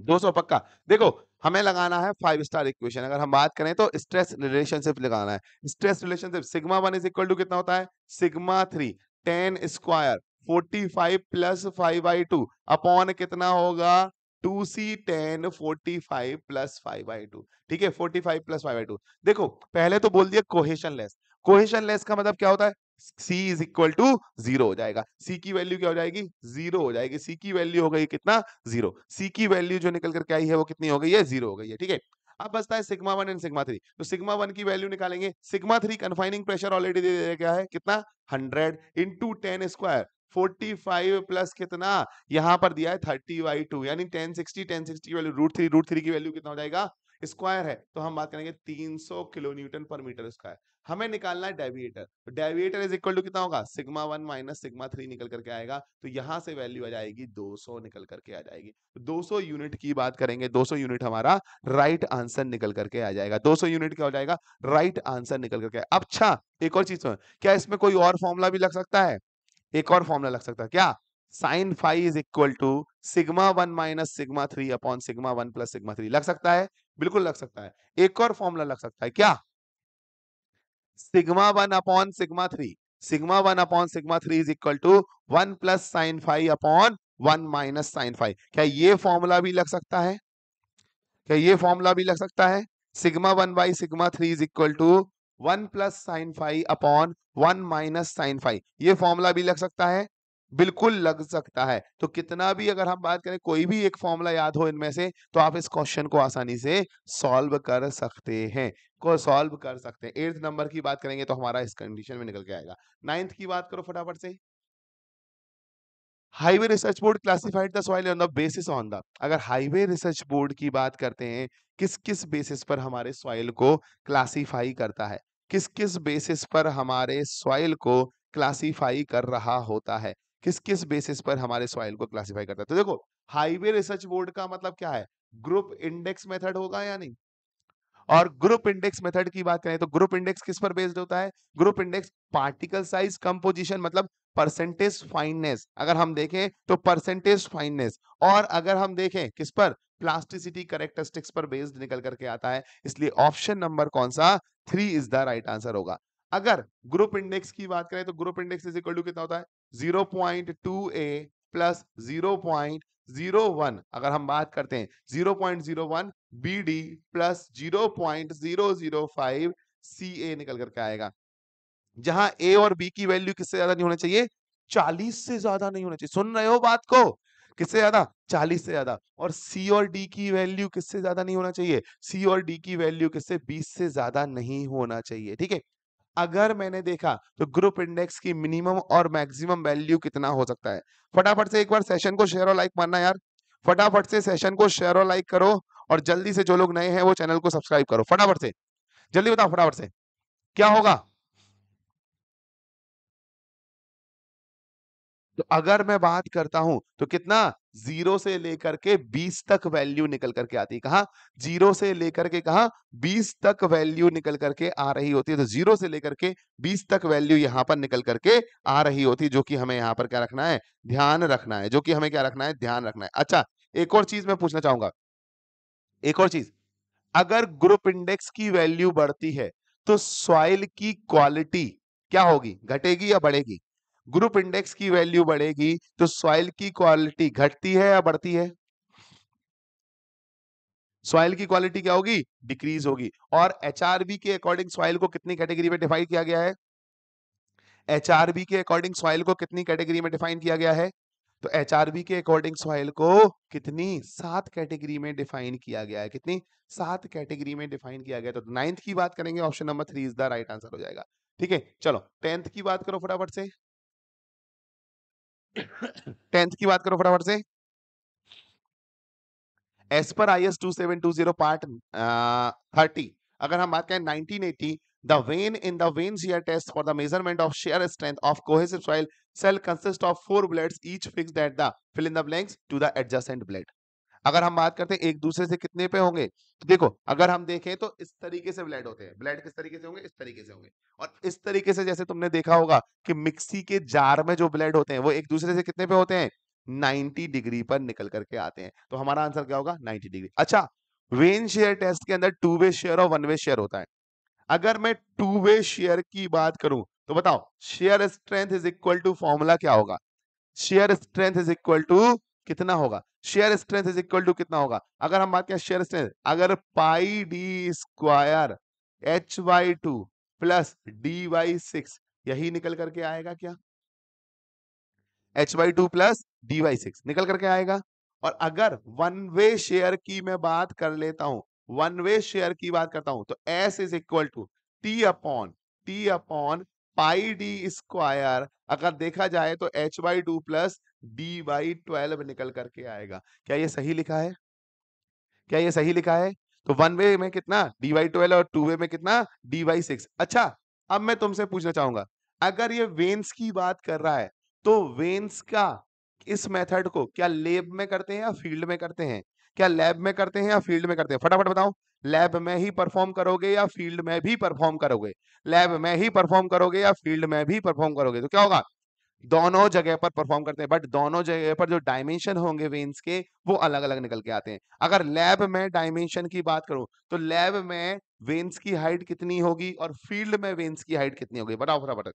200 पक्का देखो हमें लगाना है फाइव स्टार इक्वेशन अगर हम बात करें तो स्ट्रेस रिलेशनशिप लगाना है stress relationship sigma one is equal to कितना होता है sigma three tan square forty five plus five by two upon कितना होगा two C tan forty five plus five by two ठीक है forty five plus five by two देखो पहले तो बोल दिया कोहेशन लेस कोहेशन लेस का मतलब क्या होता है c is equal to zero हो जाएगा c की वैल्यू क्या हो जाएगी जीरो हो जाएगी c की वैल्यू हो गई कितना जीरो c की वैल्यू जो निकल करके आई है वो कितनी हो गई है जीरो हो गई है ठीक है अब बचता है sigma one and sigma three तो सिग्मा वन की वैल्यू निकालेंगे sigma three confining pressure already दे दिया गया है कितना hundred into tan square 45 plus कितना यहां पर दिया है 30 बाई टू यानी 1060 1060 की value root three root three की वैल्यू कितना हो जाएगा स्क्वायर है तो हम बात करेंगे 300 kilo newton per metre square हमें निकालना है डेविएटर तो डेविएटर इज इक्वल टू कितना होगा sigma one minus sigma three निकल करके आएगा तो यहां से वैल्यू आ जाएगी 200 निकल करके आ जाएगी तो 200 यूनिट की बात करेंगे 200 यूनिट हमारा राइट आंसर निकल करके आ जाएगा 200 यूनिट क्या हो जाएगा राइट आंसर निकल करके अच्छा एक और चीज क्या इसमें कोई और फॉर्मुला भी लग सकता है एक और फॉर्मुला लग सकता है क्या sine five is equal to sigma one minus sigma three upon sigma one plus sigma three लग सकता है बिल्कुल लग सकता है एक और फॉर्मुला लग सकता है क्या sigma one upon sigma three sigma one upon sigma three is equal to one plus sine five upon one minus sine five क्या ये फॉर्मूला भी लग सकता है क्या ये फॉर्मूला भी लग सकता है sigma one by sigma three is equal to one plus sine five upon one minus sine five ये फॉर्मूला भी लग सकता है बिल्कुल लग सकता है तो कितना भी अगर हम बात करें कोई भी एक फॉर्मूला याद हो इनमें से तो आप इस क्वेश्चन को आसानी से सॉल्व कर सकते हैं को सॉल्व कर सकते हैं एट्थ नंबर की बात करेंगे तो हमारा इस कंडीशन में निकल के आएगा नाइन्थ की बात करो फटाफट से highway research board classified the soil on the basis on the अगर हाईवे रिसर्च बोर्ड की बात करते हैं किस किस बेसिस पर हमारे सॉइल को क्लासीफाई करता है किस किस बेसिस पर हमारे सॉइल को क्लासीफाई कर रहा होता है किस किस बेसिस पर हमारे सॉइल को क्लासिफाई करता है तो देखो हाईवे रिसर्च बोर्ड का मतलब क्या है ग्रुप इंडेक्स मेथड होगा या नहीं और ग्रुप इंडेक्स मेथड की बात करें तो ग्रुप इंडेक्स किस पर बेस्ड होता है group index particle size composition मतलब परसेंटेज फाइननेस अगर हम देखें तो परसेंटेज फाइननेस और अगर हम देखें किस पर प्लास्टिसिटी करेक्टरिस्टिक्स पर बेस्ड निकल करके आता है इसलिए ऑप्शन नंबर कौन सा three is the right answer होगा अगर ग्रुप इंडेक्स की बात करें तो group index is equal to कितना होता है zero point two a plus zero point zero one अगर हम बात करते हैं zero point zero one b d plus zero point zero zero five c a निकल करके आएगा जहां ए और बी की वैल्यू किससे ज्यादा नहीं होना चाहिए चालीस से ज्यादा नहीं होना चाहिए सुन रहे हो बात को किससे ज्यादा चालीस से ज्यादा और सी और डी की वैल्यू किससे ज्यादा नहीं होना चाहिए सी और डी की वैल्यू किससे बीस से ज्यादा नहीं होना चाहिए ठीक है अगर मैंने देखा तो ग्रुप इंडेक्स की मिनिमम और मैक्सिमम वैल्यू कितना हो सकता है फटाफट से एक बार सेशन को शेयर और लाइक मानना यार फटाफट से सेशन को शेयर और लाइक करो और जल्दी से जो लोग नए हैं वो चैनल को सब्सक्राइब करो फटाफट से जल्दी बताओ फटाफट से क्या होगा तो अगर मैं बात करता हूं तो कितना जीरो से लेकर के बीस तक वैल्यू निकल करके आती है कहा जीरो से लेकर के कहा बीस तक वैल्यू निकल करके आ रही होती है तो जीरो से लेकर के बीस तक वैल्यू यहां पर निकल करके आ रही होती है जो कि हमें यहां पर क्या रखना है ध्यान रखना है जो कि हमें क्या रखना है ध्यान रखना है अच्छा एक और चीज मैं पूछना चाहूंगा एक और चीज अगर ग्रुप इंडेक्स की वैल्यू बढ़ती है तो सॉइल की क्वालिटी क्या होगी घटेगी या बढ़ेगी ग्रुप इंडेक्स की वैल्यू बढ़ेगी तो सॉइल की क्वालिटी घटती है या बढ़ती है सॉइल की क्वालिटी क्या होगी डिक्रीज होगी और एचआरबी के अकॉर्डिंग सॉइल को कितनी कैटेगरी में डिफाइन किया गया है एचआरबी के अकॉर्डिंग सॉइल को कितनी कैटेगरी में डिफाइन किया गया है तो एचआरबी के अकॉर्डिंग सॉइल को कितनी सात कैटेगरी में डिफाइन किया गया है कितनी सात कैटेगरी में डिफाइन किया गया तो नाइन्थ की बात करेंगे option number three is the right answer हो जाएगा ठीक है चलो टेंथ की बात करो फटाफट से टेंथ की बात करो फटाफट से as per I S two seven two zero part thirty अगर हम बात करें nineteen eighty The vein in the vein shear test for the measurement of shear strength of cohesive soil cell consists of four blades, each fixed at the fill in the blanks to the adjacent blade. अगर हम बात करते हैं एक दूसरे से कितने पे होंगे तो देखो अगर हम देखें तो इस तरीके से ब्लड होते हैं ब्लड किस तरीके से होंगे इस तरीके से होंगे और इस तरीके से जैसे तुमने देखा होगा कि मिक्सी के जार में जो ब्लड होते हैं वो एक दूसरे से कितने पे होते हैं 90 डिग्री पर निकल करके आते हैं तो हमारा आंसर क्या होगा 90 डिग्री अच्छा वेन शेयर टेस्ट के अंदर टू वे शेयर और वन वे शेयर होता है अगर मैं टू वे शेयर की बात करूं तो बताओ shear strength is equal to formula क्या होगा shear strength is equal to कितना होगा shear strength is equal to कितना होगा अगर हम बात करें शेयर स्ट्रेंथ अगर pi d square h by two plus d by six यही निकल करके आएगा क्या h by two plus d by six निकल करके आएगा और अगर वन वे शेयर की मैं बात कर लेता हूं वन वे शेयर की बात करता हूं तो s is equal to t upon t upon pi d square अगर देखा जाए तो h by two plus b by twelve निकल करके आएगा क्या ये सही लिखा है क्या ये सही लिखा है तो वन वे में कितना डी वाई ट्वेल्व और टू वे में कितना डी वाई सिक्स अच्छा अब मैं तुमसे पूछना चाहूंगा अगर ये वेन्स की बात कर रहा है तो वेन्स का इस मेथड को क्या लेब में करते हैं या फील्ड में करते हैं क्या लैब में करते हैं या फील्ड में करते हैं फटाफट बताओ लैब में ही परफॉर्म करोगे या फील्ड में भी परफॉर्म करोगे लैब में ही परफॉर्म करोगे या फील्ड में भी परफॉर्म करोगे तो क्या होगा दोनों जगह पर परफॉर्म करते हैं बट दोनों जगह पर जो डायमेंशन होंगे वेन्स के वो अलग अलग निकल के आते हैं अगर लैब में डायमेंशन की बात करूं तो लैब में वेन्स की हाइट कितनी होगी और फील्ड में वेन्स की हाइट कितनी होगी बताओ फटाफट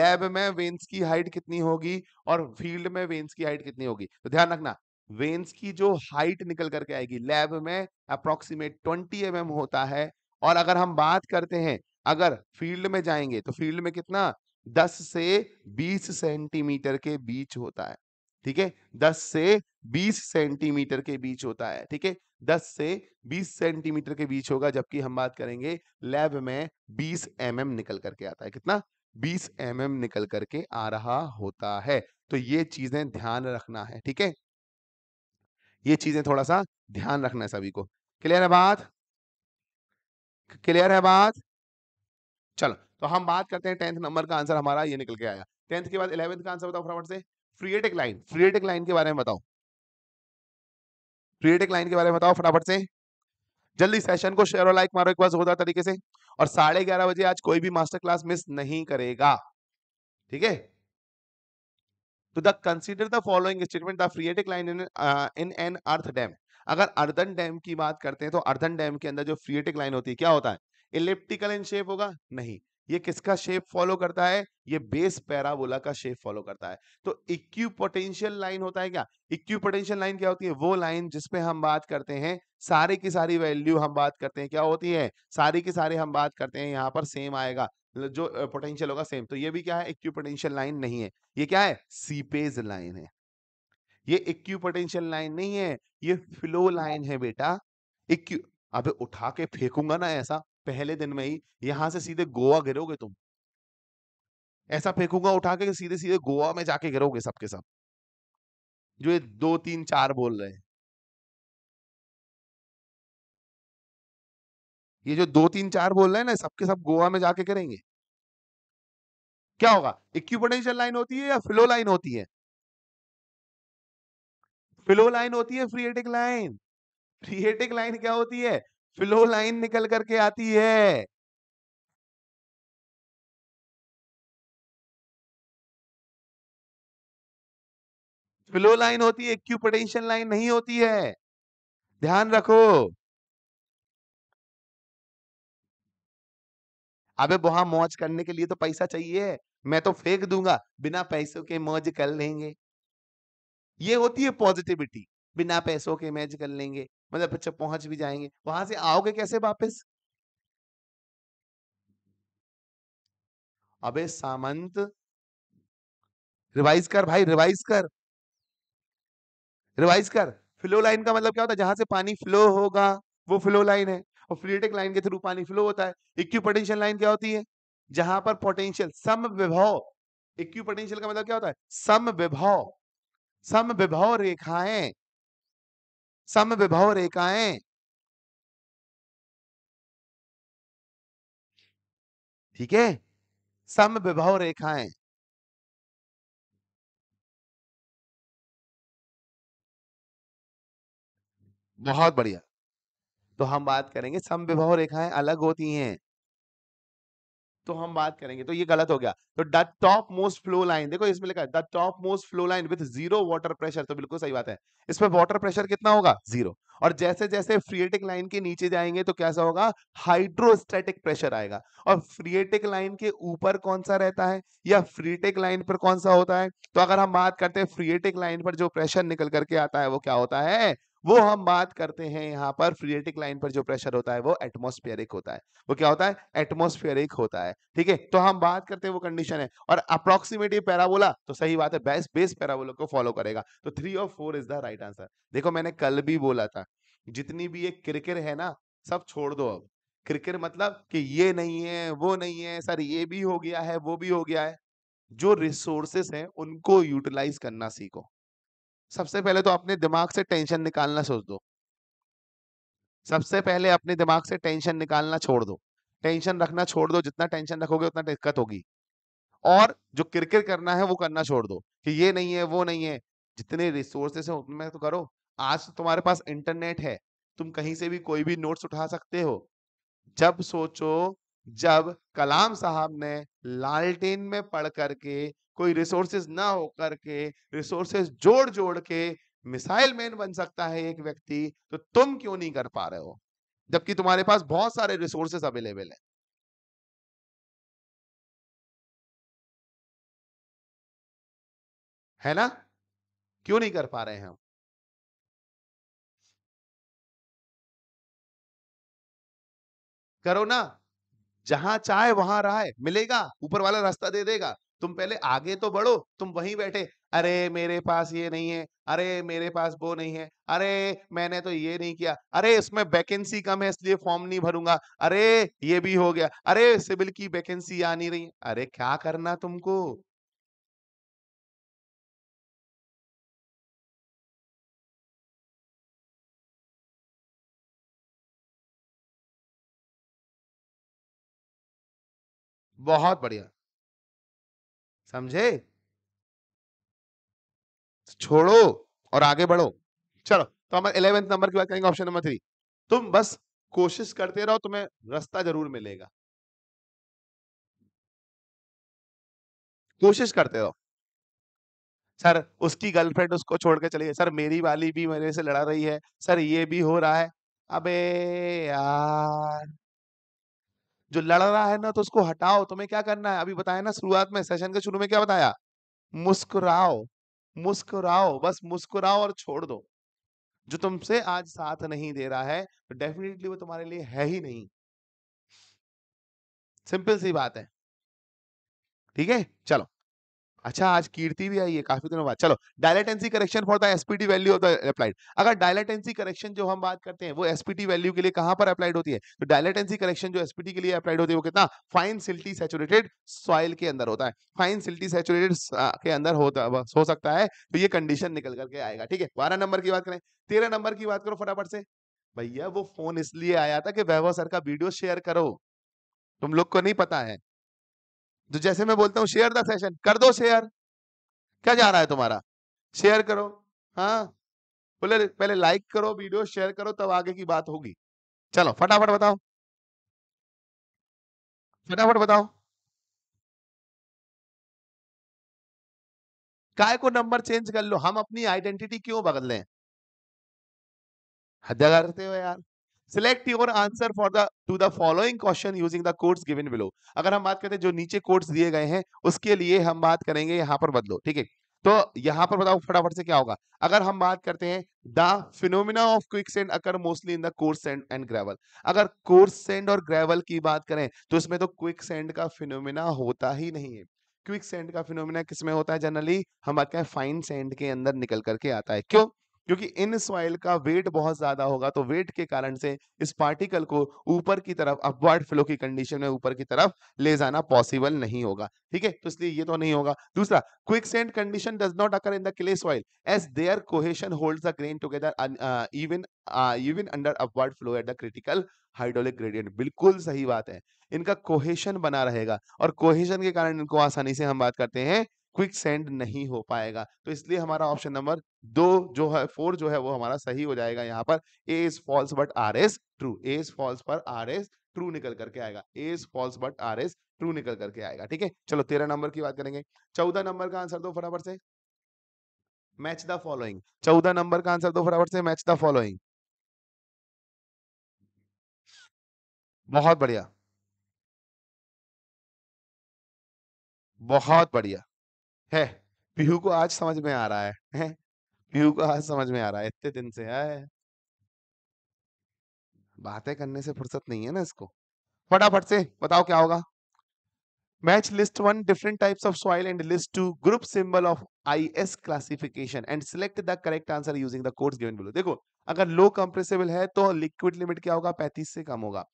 लैब में वेन्स की हाइट कितनी होगी और फील्ड में वेन्स की हाइट कितनी होगी तो ध्यान रखना वेन्स की जो हाइट निकल करके आएगी लैब में अप्रोक्सीमेट ट्वेंटी एम होता है और अगर हम बात करते हैं अगर फील्ड में जाएंगे तो फील्ड में कितना 10 से 20 सेंटीमीटर के बीच होता है ठीक है 10 से 20 सेंटीमीटर के बीच होता है ठीक है 10 से 20 सेंटीमीटर के बीच होगा जबकि हम बात करेंगे लैब में 20 एम mm निकल करके आता है कितना 20 एम mm निकल करके आ रहा होता है तो ये चीजें ध्यान रखना है ठीक है ये चीजें थोड़ा सा ध्यान रखना है सभी को क्लियर है बात क्लियर है बात चलो तो हम बात करते हैं टेंथ नंबर का आंसर हमारा ये निकल के आया टेंथ के बाद इलेवेंथ का आंसर बताओ फटाफट से फ्रिएटिक लाइन फ्रिएटिक लाइन के बारे में बताओ फ्रिएटिक लाइन के बारे में बताओ फटाफट से जल्दी सेशन को शेयर और लाइक मारो एक बार जोरदार तरीके से और साढ़े ग्यारह बजे आज कोई भी मास्टर क्लास मिस नहीं करेगा ठीक है तो the consider the following statement the phreatic line in in an earth dam अगर अर्धन डैम की बात करते हैं तो अर्धन डैम के अंदर जो फ्रिएटिक लाइन होती है क्या होता है इलिप्टिकल इन शेप होगा नहीं ये किसका शेप फॉलो करता है ये बेस पैराबोला का शेप फॉलो करता है तो इक्यूपोटेंशियल लाइन होता है क्या इक्यूपोटेंशियल लाइन क्या होती है वो लाइन जिसपे हम बात करते हैं सारी की सारी वैल्यू हम बात करते हैं क्या होती है सारी की सारी हम बात करते हैं यहाँ पर सेम आएगा मतलब जो पोटेंशियल होगा सेम तो ये भी क्या है इक्यूपोटेंशियल लाइन नहीं है ये क्या है सीपेज लाइन है ये इक्यूपोटेंशियल लाइन नहीं है ये फ्लो लाइन है बेटा इक्यू अबे उठा के फेंकूंगा ना ऐसा पहले दिन में ही यहां से सीधे गोवा गिरोगे तुम ऐसा फेंकूंगा उठा के सीधे सीधे गोवा में जाके गिरोगे सबके सब जो ये दो तीन चार बोल रहे हैं ये जो दो तीन चार बोल रहे हैं ना सबके सब गोवा में जाके करेंगे क्या होगा इक्यूपोटेंशियल लाइन होती है या फ्लो लाइन होती है फ्लो लाइन होती है फ्रीएटिक लाइन फ्रीएटिक लाइन क्या होती है फ्लो लाइन निकल करके आती है फ्लो लाइन होती है पोटेंशियल लाइन नहीं होती है ध्यान रखो अबे वहां मौज करने के लिए तो पैसा चाहिए मैं तो फेंक दूंगा बिना पैसों के मौज कर लेंगे ये होती है पॉजिटिविटी बिना पैसों के मैच कर लेंगे मतलब बच्चे पहुंच भी जाएंगे वहां से आओगे कैसे वापस अबे सामंत रिवाइज कर भाई रिवाइज कर रिवाइज कर फ्लो लाइन का मतलब क्या होता है जहां से पानी फ्लो होगा वो फ्लो लाइन है और फ्लूटिक लाइन के थ्रू पानी फ्लो होता है पोटेंशियल लाइन क्या होती है जहां पर पोटेंशियल सम विभव इक्यूपोटेंशियल का मतलब क्या होता है सम विभव सम विभव रेखाएं सम विभव रेखाएं ठीक है सम विभव रेखाएं बहुत बढ़िया तो हम बात करेंगे सम विभव रेखाएं अलग होती हैं तो हम बात करेंगे तो ये गलत हो गया तो the top most flow line देखो इसमें लिखा है the top most flow line with zero water pressure तो बिल्कुल सही बात है इसमें वाटर प्रेशर कितना होगा जीरो और जैसे जैसे फ्रिएटिक लाइन के नीचे जाएंगे तो कैसा होगा हाइड्रोस्टेटिक प्रेशर आएगा और फ्रिएटिक लाइन के ऊपर कौन सा रहता है या फ्रिएटिक लाइन पर कौन सा होता है तो अगर हम बात करते हैं फ्रिएटिक लाइन पर जो प्रेशर निकल करके आता है वो क्या होता है वो हम बात करते हैं यहाँ पर फ्रिएटिक लाइन पर जो प्रेशर होता है वो एटमोस्फेरिक होता है वो क्या होता है एटमोस्फेरिक होता है ठीक है तो हम बात करते हैं वो कंडीशन है और अप्रोक्सीमेटिव पैराबोला तो सही बात है बेस्ट बेस पैराबोला को फॉलो करेगा तो थ्री और four is the right answer देखो मैंने कल भी बोला था जितनी भी ये क्रिकेट है ना सब छोड़ दो अब क्रिकेट मतलब कि ये नहीं है वो नहीं है सर ये भी हो गया है वो भी हो गया है जो रिसोर्सेस हैं उनको यूटिलाइज करना सीखो सबसे पहले तो अपने दिमाग से टेंशन निकालना सोच दो सबसे पहले अपने दिमाग से टेंशन निकालना छोड़ दो टेंशन रखना छोड़ दो जितना टेंशन रखोगे उतना दिक्कत होगी और जो क्रिकेट करना है वो करना छोड़ दो कि ये नहीं है वो नहीं है जितने रिसोर्सेस हैं उनमें तो करो आज तो तुम्हारे पास इंटरनेट है तुम कहीं से भी कोई भी नोट्स उठा सकते हो जब सोचो जब कलाम साहब ने लालटेन में पढ़ करके कोई रिसोर्सेज ना हो करके रिसोर्सेज जोड़ जोड़ के मिसाइल मैन बन सकता है एक व्यक्ति तो तुम क्यों नहीं कर पा रहे हो जबकि तुम्हारे पास बहुत सारे रिसोर्सेस अवेलेबल हैं है ना क्यों नहीं कर पा रहे हैं हम करो ना जहां चाहे वहां रहा है मिलेगा ऊपर वाला रास्ता दे देगा तुम पहले आगे तो बढ़ो तुम वहीं बैठे अरे मेरे पास ये नहीं है अरे मेरे पास वो नहीं है अरे मैंने तो ये नहीं किया अरे इसमें वैकेंसी कम है इसलिए फॉर्म नहीं भरूंगा अरे ये भी हो गया अरे सिविल की वैकेंसी आ नहीं रही अरे क्या करना तुमको बहुत बढ़िया समझे छोड़ो और आगे बढ़ो चलो तो हम इलेवेंथ नंबर की बात करेंगे ऑप्शन नंबर थ्री तुम बस कोशिश करते रहो तुम्हें रास्ता जरूर मिलेगा कोशिश करते रहो सर उसकी गर्लफ्रेंड उसको छोड़ के चली गई सर मेरी वाली भी मेरे से लड़ा रही है सर ये भी हो रहा है अबे यार जो लड़ रहा है ना तो उसको हटाओ तुम्हें क्या करना है अभी बताया ना शुरुआत में सेशन के शुरू में क्या बताया मुस्कुराओ मुस्कुराओ बस मुस्कुराओ और छोड़ दो जो तुमसे आज साथ नहीं दे रहा है तो डेफिनेटली वो तुम्हारे लिए है ही नहीं सिंपल सी बात है ठीक है चलो अच्छा आज कीर्ति भी आई है काफी दिनों बाद चलो dilatancy correction for the SPT value of the applied अगर डायलेटेंसी करेक्शन जो हम बात करते हैं वो एसपीटी वैल्यू के लिए कहां पर अप्लाइड होती है तो डायलेटेंसी करेक्शन जो एसपीटी के लिए अप्लाइड होती है वो कितना फाइन सिल्टी सेचुरेटेड सॉइल के अंदर होता है फाइन सिल्टी सेचुरेटेड के अंदर होता हो सकता है तो ये कंडीशन निकल करके आएगा ठीक है बारह नंबर की बात करें तेरह नंबर की बात करो फटाफट से भैया वो फोन इसलिए आया था कि वैभव सर का वीडियो शेयर करो तुम लोग को नहीं पता है तो जैसे मैं बोलता हूँ शेयर द सेशन कर दो शेयर क्या जा रहा है तुम्हारा शेयर करो हाँ बोले पहले लाइक करो वीडियो शेयर करो तब आगे की बात होगी चलो फटाफट बताओ फटाफट बताओ काय को नंबर चेंज कर लो हम अपनी आइडेंटिटी क्यों बदलें हत्या करते हो यार select your answer for the to the following question using the codes given below अगर हम बात करते हैं जो नीचे कोड्स दिए गए हैं उसके लिए हम बात करेंगे यहाँ पर बदलो ठीक है तो यहाँ पर बताओ फटाफट से क्या होगा अगर हम बात करते हैं the phenomena of quick sand occur mostly in the coarse sand and gravel अगर कोर्स सेंड और ग्रेवल की बात करें तो इसमें तो क्विक सेंड का फिनोमिना होता ही नहीं है क्विक सेंड का फिनोमिना किसमें होता है जनरली हम बात करें फाइन सेंड के अंदर निकल करके आता है क्यों क्योंकि इन सॉइल का वेट बहुत ज्यादा होगा तो वेट के कारण से इस पार्टिकल को ऊपर की तरफ अपवर्ड फ्लो की कंडीशन में ऊपर की तरफ ले जाना पॉसिबल नहीं होगा ठीक है तो इसलिए ये तो नहीं होगा दूसरा quick sand condition does not occur in the clay soil as there cohesion hold the grain together even even under upward flow at the critical hydraulic gradient बिल्कुल सही बात है इनका कोहेशन बना रहेगा और कोहेशन के कारण इनको आसानी से हम बात करते हैं क्विक सेंड नहीं हो पाएगा तो इसलिए हमारा ऑप्शन नंबर दो जो है फोर जो है वो हमारा सही हो जाएगा यहाँ पर A is false but R is true A is false पर आर एस ट्रू निकल करके आएगा A is false but R is true निकल करके आएगा ठीक है चलो तेरह नंबर की बात करेंगे चौदह नंबर का आंसर दो फटाफट से मैच द फॉलोइंग चौदह नंबर का आंसर दो फटाफट से मैच द फॉलोइंग बहुत बढ़िया बहुत बढ़िया है पीहू को आज समझ में आ रहा है, है? पीहू को आज समझ में आ रहा है इतने दिन से है बातें करने से फुर्सत नहीं है ना इसको फटाफट से बताओ क्या होगा match list one different types of soil and list two group symbol of IS classification and select the correct answer using the codes given below देखो अगर लो कंप्रेसिबल है तो लिक्विड लिमिट क्या होगा 35 से कम होगा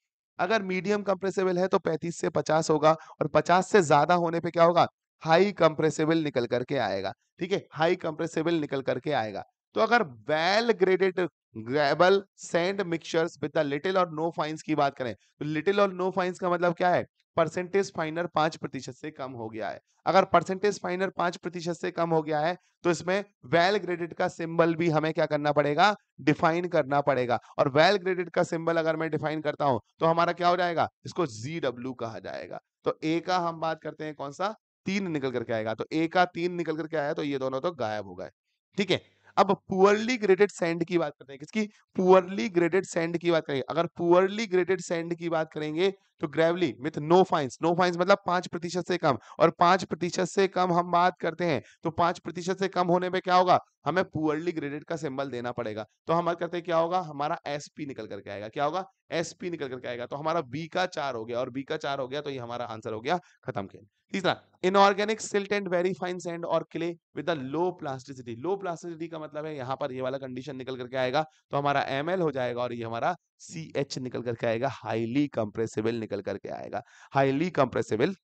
अगर मीडियम कंप्रेसिबल है तो 35 से 50 होगा और 50 से ज्यादा होने पे क्या होगा हाई कंप्रेसिबल निकल करके आएगा ठीक है हाई कंप्रेसिबल निकल करके आएगा तो अगर well graded gravel sand mixtures with the little और नो फाइंस की बात करें तो लिटिल और नो फाइंस का मतलब क्या है परसेंटेज फाइनर पांच प्रतिशत से कम हो गया है अगर परसेंटेज फाइनर पांच प्रतिशत से कम हो गया है तो इसमें वेल ग्रेडेड का सिंबल भी हमें क्या करना पड़ेगा डिफाइन करना पड़ेगा और वेल ग्रेडेड का सिंबल अगर मैं डिफाइन करता हूं तो हमारा क्या हो जाएगा इसको जी कहा जाएगा तो ए का हम बात करते हैं कौन सा तीन निकल करके आएगा तो ए का तीन निकल करके आया तो ये दोनों तो गायब हो गए ठीक है अब पुअरली ग्रेडेड सैंड की बात करते हैं किसकी पुअरली ग्रेडेड सैंड की बात करेंगे अगर पुअरली ग्रेडेड सैंड की बात करेंगे तो gravelly with no fines no fines मतलब पांच प्रतिशत से कम और पांच प्रतिशत से कम हम बात करते हैं तो पांच प्रतिशत से कम होने में क्या होगा हमें पुअरली ग्रेडेड का सिंबल देना पड़ेगा तो हमारे करते हैं क्या होगा हमारा एस पी निकल करके आएगा क्या होगा एस पी निकल करके आएगा तो हमारा बी का चार हो गया और बी का चार हो गया तो ये हमारा आंसर हो गया खत्म के तीसरा inorganic silt and very fine sand और clay with low plasticity low plasticity का मतलब है यहाँ पर ये वाला कंडीशन निकल करके आएगा तो हमारा एम हो जाएगा और ये हमारा सी हम्म। एच निकल करके आएगा हाईली कंप्रेसिबल निकल करके आएगा हाईली कंप्रेसिबल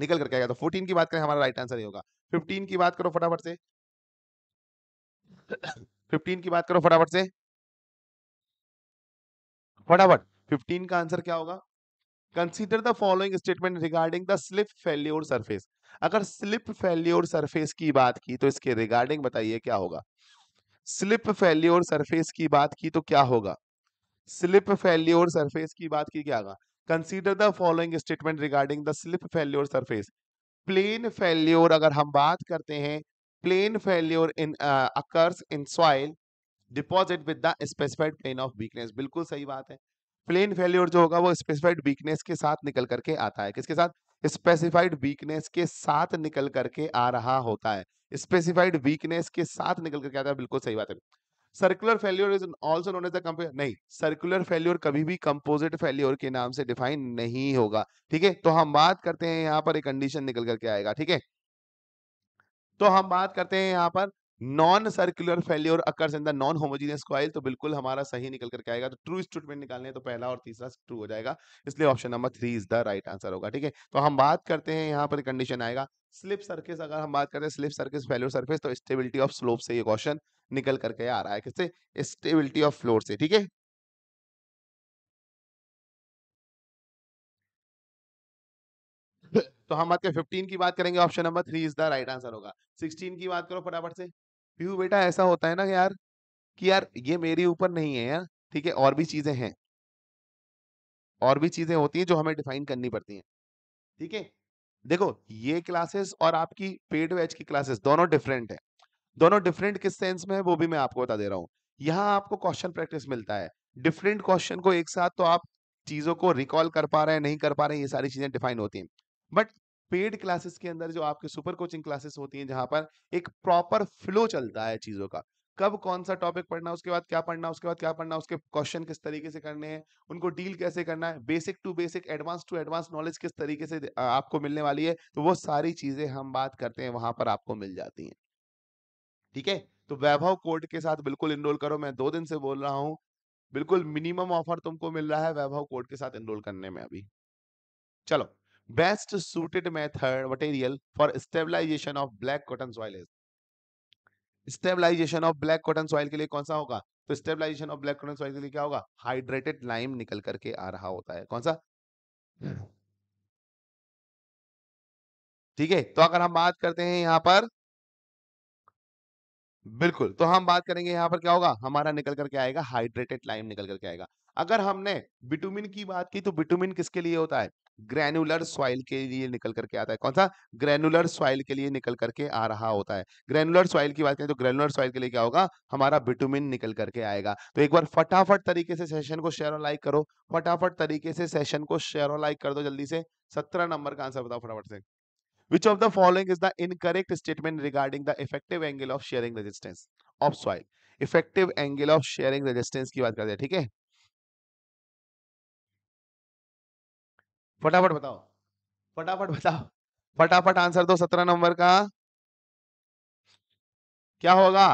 निकल करके आएगा तो 14 की बात करें हमारा राइट आंसर ये होगा 15 की बात करो फटाफट से 15 की बात करो फटाफट से फटाफट 15 का आंसर क्या होगा consider the following statement regarding the slip failure surface अगर स्लिप फेल्योर सरफेस की बात की तो इसके रिगार्डिंग बताइए क्या होगा स्लिप फेल्योर सरफेस की बात की तो क्या होगा स्लिप फेल्योर सरफेस की बात की क्या consider the following statement regarding the slip failure surface plane failure अगर हम बात करते हैं plane failure in occurs in soil deposit with the specified plane of weakness बिल्कुल सही बात है प्लेन फेल्योर जो होगा वो स्पेसिफाइड वीकनेस के साथ निकल करके आता है किसके साथ स्पेसिफाइड वीकनेस के साथ निकल करके आ रहा होता है स्पेसिफाइड वीकनेस के साथ निकल करके आता है बिल्कुल सही बात है circular failure is also known as the नहीं सर्कुलर फेल्योर कभी भी कंपोजिट फेल्योर के नाम से डिफाइन नहीं होगा ठीक है तो हम बात करते हैं यहाँ पर एक कंडीशन निकल करके आएगा ठीक है तो हम बात करते हैं यहाँ पर non circular failure occurs in the non homogeneous soil तो बिल्कुल हमारा सही निकल करके आएगा तो ट्रू स्टेटमेंट निकालने तो पहला और तीसरा ट्रू हो जाएगा इसलिए option number three is the right answer होगा ठीक है तो हम बात करते हैं यहाँ पर कंडीशन आएगा स्लिप सर्फेस अगर हम बात करते हैं स्लिप सर्फेस फेल्योर सर्फेस तो स्टेबिलिटी ऑफ स्लोप से ये क्वेश्चन निकल करके आ रहा है किससे स्टेबिलिटी ऑफ फ्लोर से ठीक है तो हम बात करें 15 की बात करेंगे option number three is the right answer होगा 16 की बात करो फटाफट से क्योंकि बेटा ऐसा होता है ना यार कि यार ये मेरे ऊपर नहीं है यार ठीक है और भी चीजें हैं और भी चीजें होती हैं जो हमें डिफाइन करनी पड़ती हैं ठीक है देखो ये क्लासेस और आपकी पेड वेज की क्लासेस दोनों डिफरेंट है दोनों डिफरेंट किस सेंस में है वो भी मैं आपको बता दे रहा हूँ यहाँ आपको क्वेश्चन प्रैक्टिस मिलता है डिफरेंट क्वेश्चन को एक साथ तो आप चीजों को रिकॉल कर पा रहे हैं नहीं कर पा रहे हैं ये सारी चीजें डिफाइन होती हैं बट पेड क्लासेस के अंदर जो आपके सुपर कोचिंग क्लासेस होती हैं जहां पर एक प्रॉपर फ्लो चलता है चीजों का कब कौन सा टॉपिक पढ़ना उसके बाद क्या पढ़ना उसके बाद क्या पढ़ना उसके क्वेश्चन किस तरीके से करने हैं उनको डील कैसे करना है basic to basic advance to advance knowledge किस तरीके से आपको मिलने वाली है तो वो सारी चीजें हम बात करते हैं वहां पर आपको मिल जाती है ठीक है तो वैभव कोड के साथ बिल्कुल इनरोल करो मैं दो दिन से बोल रहा हूँ बिल्कुल मिनिमम ऑफर तुमको मिल रहा है वैभव कोड के साथ इनरोल करने में अभी चलो best suited method material for stabilization of black cotton soil stabilization of black cotton soil के लिए कौन सा होगा तो stabilization of black cotton soil के लिए क्या होगा हाइड्रेटेड लाइम निकल करके आ रहा होता है कौन सा ठीक है तो अगर हम बात करते हैं यहां पर बिल्कुल तो हम बात करेंगे यहां पर क्या होगा हमारा निकल करके आएगा हाइड्रेटेड लाइम निकल करके आएगा अगर हमने बिटुमिन की बात की तो बिटुमिन किसके लिए होता है ग्रेनुलर सॉइल के लिए निकल करके आता है कौन सा ग्रेनुलर सॉइल के लिए निकल करके आ रहा होता है ग्रेनुलर सॉइल की बात करें तो ग्रेनुलर सॉइल के लिए क्या होगा हमारा बिटुमिन निकल करके आएगा तो एक बार फटाफट तरीके से सेशन को शेयर और लाइक करो फटाफट तरीके से सेशन को शेयर और लाइक कर दो जल्दी से सत्रह नंबर का आंसर बताओ फटाफट से which of the following is the incorrect statement regarding the effective angle of shearing resistance of soil effective angle of shearing resistance की बात करते हैं ठीक है थीके? फटाफट बताओ फटाफट बताओ फटाफट आंसर दो सत्रह नंबर का क्या होगा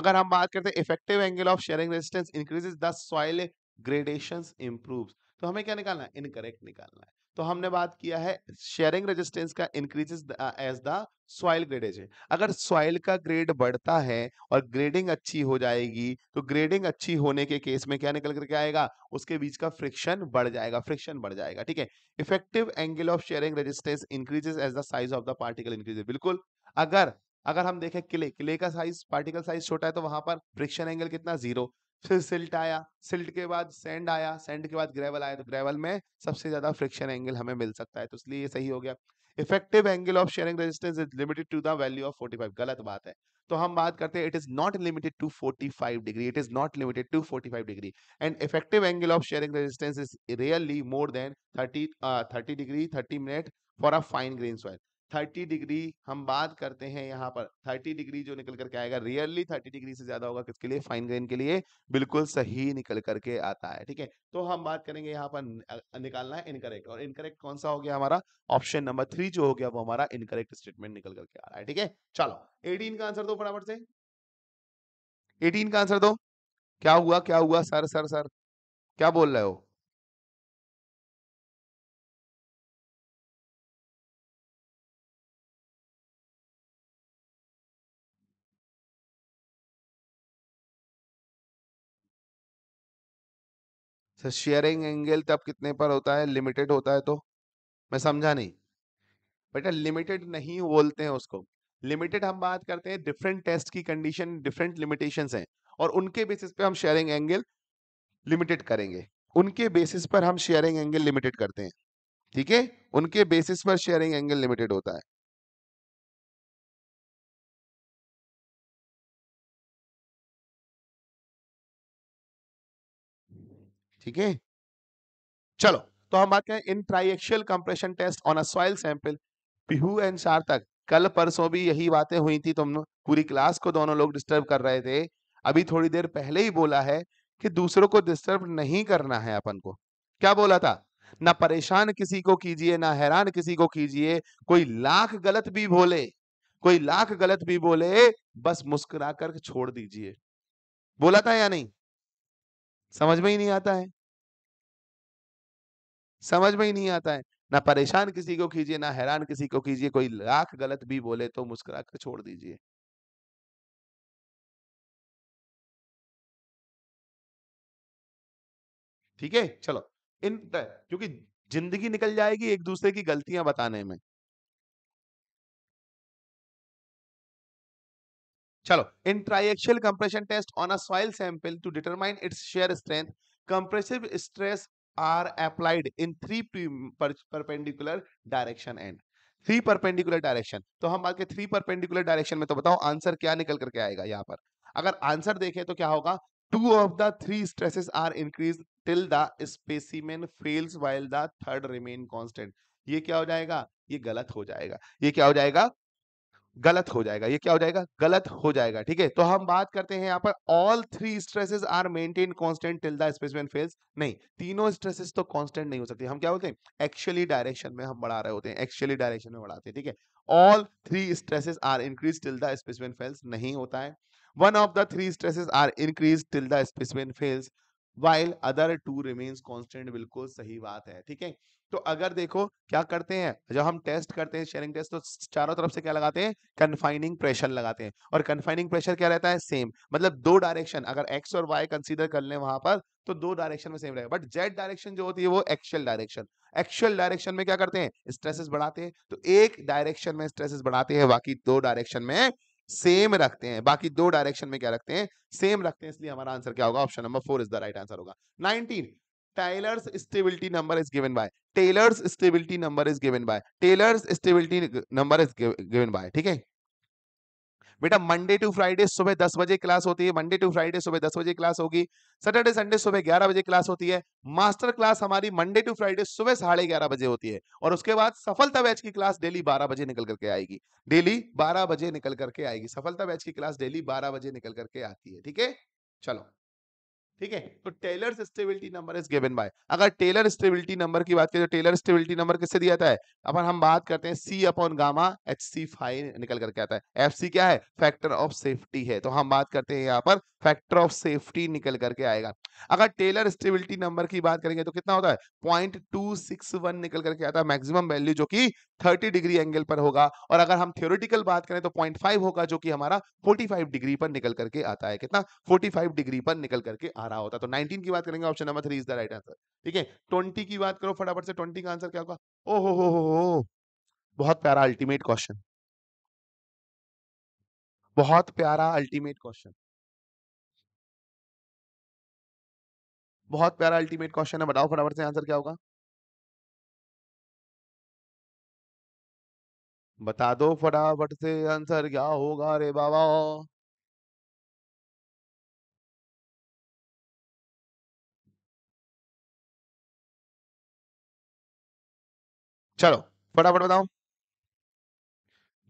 अगर हम बात करते हैं effective angle of shearing resistance increases the soil gradation improves तो हमें क्या निकालना है इनकरेक्ट निकालना है तो हमने बात किया है शेयरिंग रेजिस्टेंस का increases as the soil grades है अगर सॉइल का ग्रेड बढ़ता है और ग्रेडिंग अच्छी हो जाएगी तो ग्रेडिंग अच्छी होने के केस में क्या निकल करके आएगा उसके बीच का फ्रिक्शन बढ़ जाएगा फ्रिक्शन बढ़ जाएगा ठीक है effective angle of shearing resistance increases as the size of the particle increases बिल्कुल अगर अगर हम देखें किले किले का साइज पार्टिकल साइज छोटा है तो वहां पर फ्रिक्शन एंगल कितना जीरो फिर सिल्ट आया सिल्ट के बाद सैंड आया सैंड के बाद ग्रेवल आया तो ग्रेवल में सबसे ज्यादा फ्रिक्शन एंगल हमें मिल सकता है तो इसलिए ये सही हो गया effective angle of shearing resistance is limited to the value of 45 गलत बात है तो हम बात करते हैं it is not limited to 45 degree it is not limited to 45 degree and effective angle of shearing resistance is really more than 30 thirty 30 degree 30 minute for a fine grain soil thirty degree हम बात करते हैं यहाँ पर थर्टी डिग्री जो निकल करके आएगा रियरली थर्टी डिग्री से ज्यादा होगा किसके लिए फाइन ग्रेन के लिए बिल्कुल सही निकल करके आता है ठीक है तो हम बात करेंगे यहाँ पर निकालना है इनकरेक्ट और इनकरेक्ट कौन सा हो गया हमारा ऑप्शन नंबर थ्री जो हो गया वो हमारा इनकरेक्ट स्टेटमेंट निकल करके आ रहा है ठीक है चलो एटीन का आंसर दो फटाफट से एटीन का आंसर दो क्या हुआ क्या हुआ सर सर सर क्या बोल रहे हो सर शेयरिंग एंगल तब तो कितने पर होता है लिमिटेड होता है तो मैं समझा नहीं बेटा लिमिटेड नहीं बोलते हैं उसको लिमिटेड हम बात करते हैं डिफरेंट टेस्ट की कंडीशन डिफरेंट लिमिटेशंस हैं और उनके बेसिस पे हम शेयरिंग एंगल लिमिटेड करेंगे उनके बेसिस पर हम शेयरिंग एंगल लिमिटेड करते हैं ठीक है उनके बेसिस पर शेयरिंग एंगल लिमिटेड होता है ठीक है चलो तो हम बात करें in triaxial compression test on a soil sample पिहू एंड तक कल परसों भी यही बातें हुई थी तुम पूरी क्लास को दोनों लोग डिस्टर्ब कर रहे थे अभी थोड़ी देर पहले ही बोला है कि दूसरों को डिस्टर्ब नहीं करना है अपन को क्या बोला था ना परेशान किसी को कीजिए ना हैरान किसी को कीजिए कोई लाख गलत भी बोले कोई लाख गलत भी बोले बस मुस्कुरा कर छोड़ दीजिए बोला था या नहीं समझ में ही नहीं आता है समझ में ही नहीं आता है ना परेशान किसी को कीजिए ना हैरान किसी को कीजिए कोई लाख गलत भी बोले तो मुस्कुरा कर छोड़ दीजिए ठीक है चलो इन क्योंकि जिंदगी निकल जाएगी एक दूसरे की गलतियां बताने में चलो in triaxial compression test on a soil sample to determine its shear strength compressive stress are applied in three perpendicular direction and three perpendicular direction तो हम बात के थ्री परपेंडिकुलर डायरेक्शन में तो बताओ आंसर क्या निकल करके आएगा यहाँ पर अगर आंसर देखें तो क्या होगा two of the three stresses are increase till the specimen fails while the third remain constant ये क्या हो जाएगा ये गलत हो जाएगा ये क्या हो जाएगा गलत हो जाएगा ये क्या हो जाएगा गलत हो जाएगा ठीक है तो हम बात करते हैं यहाँ पर all three stresses are maintain constant till the specimen fails नहीं तीनों स्ट्रेसेस तो कांस्टेंट नहीं हो सकती हम क्या बोलते हैं एक्चुअली डायरेक्शन में हम बढ़ा रहे होते हैं एक्चुअली डायरेक्शन में बढ़ाते हैं ठीक है all three stresses are increase till the specimen fails नहीं होता है one of the three stresses are increase till the specimen fails while other two remains constant बिल्कुल सही बात है ठीक है तो अगर देखो क्या करते हैं जब हम टेस्ट करते हैं शेयरिंग टेस्ट तो चारों तरफ से क्या लगाते हैं कन्फाइनिंग प्रेशर लगाते हैं और कन्फाइनिंग प्रेशर क्या रहता है सेम मतलब दो डायरेक्शन अगर एक्स और वाई कंसीडर कर लें वहां पर तो दो डायरेक्शन में सेम रहेगा बट जेड डायरेक्शन जो होती है वो एक्चुअल डायरेक्शन एक्चुअल डायरेक्शन में क्या करते हैं स्ट्रेसेस बढ़ाते हैं तो एक डायरेक्शन में स्ट्रेसेस बढ़ाते हैं बाकी दो डायरेक्शन में सेम रखते हैं बाकी दो डायरेक्शन में क्या रखते हैं सेम रखते हैं इसलिए हमारा आंसर क्या होगा option number four is the right answer होगा nineteen Taylor's stability number is given by Taylor's stability number is given by Taylor's stability number is given by ठीक है बेटा मंडे टू फ्राइडे सुबह दस बजे क्लास होती है मंडे टू फ्राइडे सुबह दस बजे क्लास होगी सैटरडे संडे सुबह ग्यारह बजे क्लास होती है मास्टर क्लास हमारी मंडे टू फ्राइडे सुबह साढ़े ग्यारह बजे होती है और उसके बाद सफलता बैच की क्लास डेली बारह बजे निकल करके आएगी डेली बारह बजे निकल करके आएगी सफलता बैच की क्लास डेली बारह बजे निकल करके आती है ठीक है चलो ठीक है तो Taylor stability number is given by अगर टेलर स्टेबिलिटी नंबर की बात करें तो टेलर स्टेबिलिटी नंबर किससे दिया जाता है अपन हम बात करते हैं c upon gamma h c five निकल करके आता है एफ सी क्या है फैक्टर ऑफ सेफ्टी है तो हम बात करते हैं यहाँ पर फैक्टर ऑफ सेफ्टी निकल करके आएगा अगर टेलर स्टेबिलिटी नंबर की बात करेंगे तो कितना होता है पॉइंट टू सिक्स वन निकल करके आता है मैक्सिमम वैल्यू जो की 30 डिग्री एंगल पर होगा और अगर हम थियोरिटिकल बात करें तो 0.5 होगा जो कि हमारा 45 डिग्री पर निकल करके आता है कितना 45 डिग्री पर निकल करके आ रहा होता तो 19 की बात करेंगे option number three is the right answer ठीक है ट्वेंटी की बात करो फटाफट से ट्वेंटी का आंसर क्या होगा ओ हो हो हो बहुत प्यारा अल्टीमेट क्वेश्चन बहुत प्यारा अल्टीमेट क्वेश्चन बहुत प्यारा अल्टीमेट क्वेश्चन है बताओ फटाफट से आंसर क्या होगा बता दो फटाफट से आंसर क्या होगा रे बाबा चलो फटाफट बताओ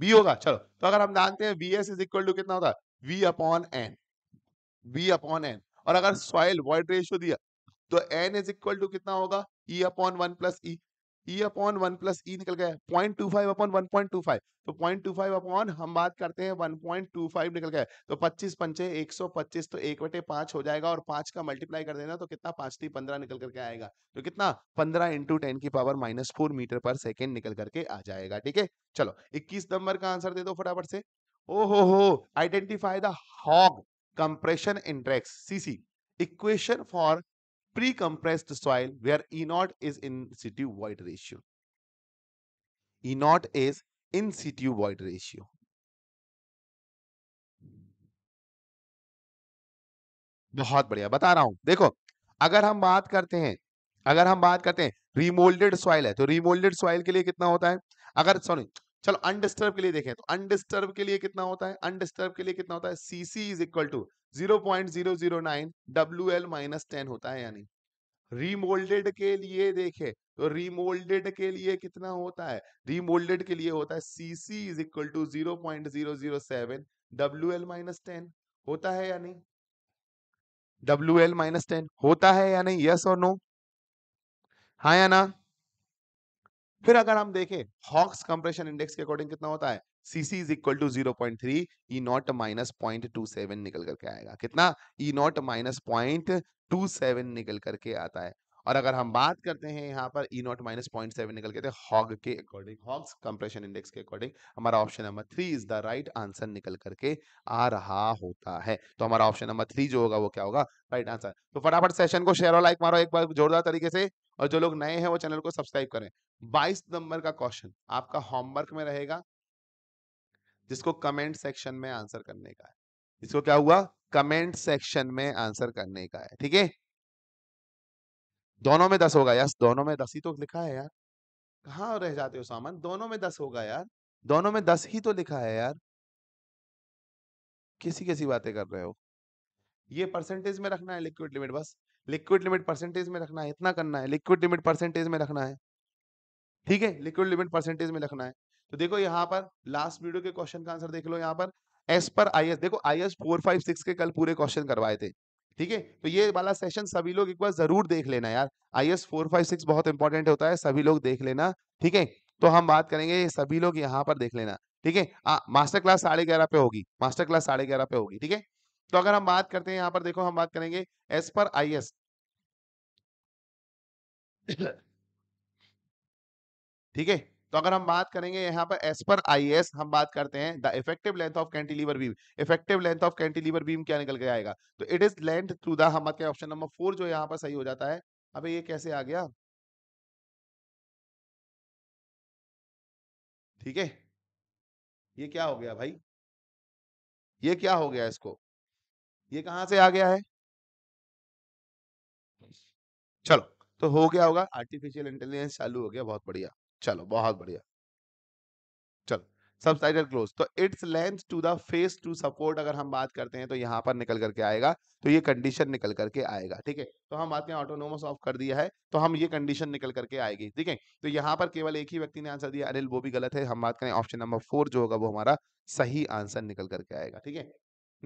बी होगा चलो तो अगर हम जानते हैं b s is equal to कितना होता है v upon n v upon n और अगर सॉइल वॉइड रेशियो दिया तो एन इज इक्वल टू कितना होगा e upon one plus e e upon one plus e निकल गया point two five upon one point two five तो पॉइंट टू फाइव अपॉन हम बात करते हैं वन पॉइंट टू फाइव निकल गया तो पच्चीस पंचे एक सौ पच्चीस तो एक बटे पांच हो जाएगा और पांच का मल्टीप्लाई कर देना तो कितना पांच थी पंद्रह निकल करके आएगा तो कितना पंद्रह इंटू टेन की power minus four metre per second निकल करके आ जाएगा ठीक है चलो इक्कीस नंबर का आंसर दे दो फटाफट से ओ हो हो identify the Hough compression index CC equation for pre-compressed soil where E naught is in situ void ratio. E naught is in situ void ratio. बहुत बढ़िया बता रहा हूं देखो अगर हम बात करते हैं अगर हम बात करते हैं रिमोल्डेड सॉइल है तो रिमोल्डेड सॉइल के लिए कितना होता है अगर सॉरी चलो अनडिस्टर्ब के लिए देखें तो अनडिस्टर्ब के लिए कितना होता है अनडिस्टर्ब के लिए कितना होता है CC is equal to zero point zero zero nine W L minus ten होता है यानी रिमोल्डेड के लिए देखें तो रिमोल्डेड के लिए कितना होता है रिमोल्डेड के लिए होता है CC is equal to zero point zero zero seven W L minus ten होता है या नहीं डब्ल्यू एल माइनस टेन होता है या नहीं यस और नो हाँ या ना फिर अगर हम देखें हॉक्स कंप्रेशन इंडेक्स के अकॉर्डिंग कितना होता है CC is equal to zero point three e naught minus point two seven निकल करके आएगा कितना e naught minus point two seven निकल करके आता है और अगर हम बात करते हैं यहाँ पर e naught minus point seven निकल के तो हॉग के अकॉर्डिंग हॉग्स कंप्रेशन इंडेक्स के अकॉर्डिंग हमारा option number three is the right answer निकल करके आ रहा होता है तो हमारा ऑप्शन नंबर थ्री जो होगा वो क्या होगा राइट आंसर तो फटाफट सेशन को शेयर और लाइक मारो एक बार जोरदार तरीके से और जो लोग नए हैं वो चैनल को सब्सक्राइब करें बाईस नंबर का क्वेश्चन आपका होमवर्क में रहेगा जिसको कमेंट सेक्शन में आंसर करने का है इसको क्या हुआ कमेंट सेक्शन में आंसर करने का है ठीक है दोनों में दस होगा यार दोनों में दस ही तो लिखा है यार कहा रह जाते हो सामान दोनों में दस होगा यार दोनों में दस ही तो लिखा है यार किसी किसी बातें कर रहे हो ये परसेंटेज में रखना है लिक्विड लिमिट बस लिक्विड लिमिट परसेंटेज में रखना है इतना करना है लिक्विड लिमिट परसेंटेज में रखना है ठीक है लिक्विड लिमिट परसेंटेज में रखना है तो देखो यहाँ पर लास्ट वीडियो के क्वेश्चन का आंसर देख लो यहाँ पर एस पर आई एस देखो I S four five six के कल पूरे क्वेश्चन करवाए थे ठीक है तो ये वाला सेशन सभी लोग एक बार जरूर देख लेना यार I S four five six बहुत इंपॉर्टेंट होता है सभी लोग देख लेना ठीक है तो हम बात करेंगे सभी लोग यहाँ पर देख लेना ठीक है मास्टर क्लास साढ़े ग्यारह पे होगी मास्टर क्लास साढ़े ग्यारह पे होगी ठीक है तो अगर हम बात करते हैं यहाँ पर देखो हम बात करेंगे एस पर आई एस ठीक है तो अगर हम बात करेंगे यहाँ पर एस पर आई हम बात करते हैं the effective length of cantilever beam effective length of cantilever beam क्या निकल के आएगा तो it is length through the हम क्या ऑप्शन नंबर फोर जो यहाँ पर सही हो जाता है अब ये कैसे आ गया ठीक है ये क्या हो गया भाई ये क्या हो गया इसको ये कहां से आ गया है चलो तो हो गया होगा आर्टिफिशियल इंटेलिजेंस चालू हो गया बहुत बढ़िया चलो बहुत बढ़िया चलो सब साइड क्लोज तो it's length to the face to support अगर हम बात करते हैं तो यहाँ पर निकल करके आएगा तो ये कंडीशन निकल करके आएगा ठीक है तो हम बात करें ऑटोनोमस ऑफ कर दिया है तो हम ये कंडीशन निकल करके आएगी ठीक है तो यहाँ पर केवल एक ही व्यक्ति ने आंसर दिया अनिल वो भी गलत है हम बात करें ऑप्शन नंबर फोर जो होगा वो हमारा सही आंसर निकल करके आएगा ठीक है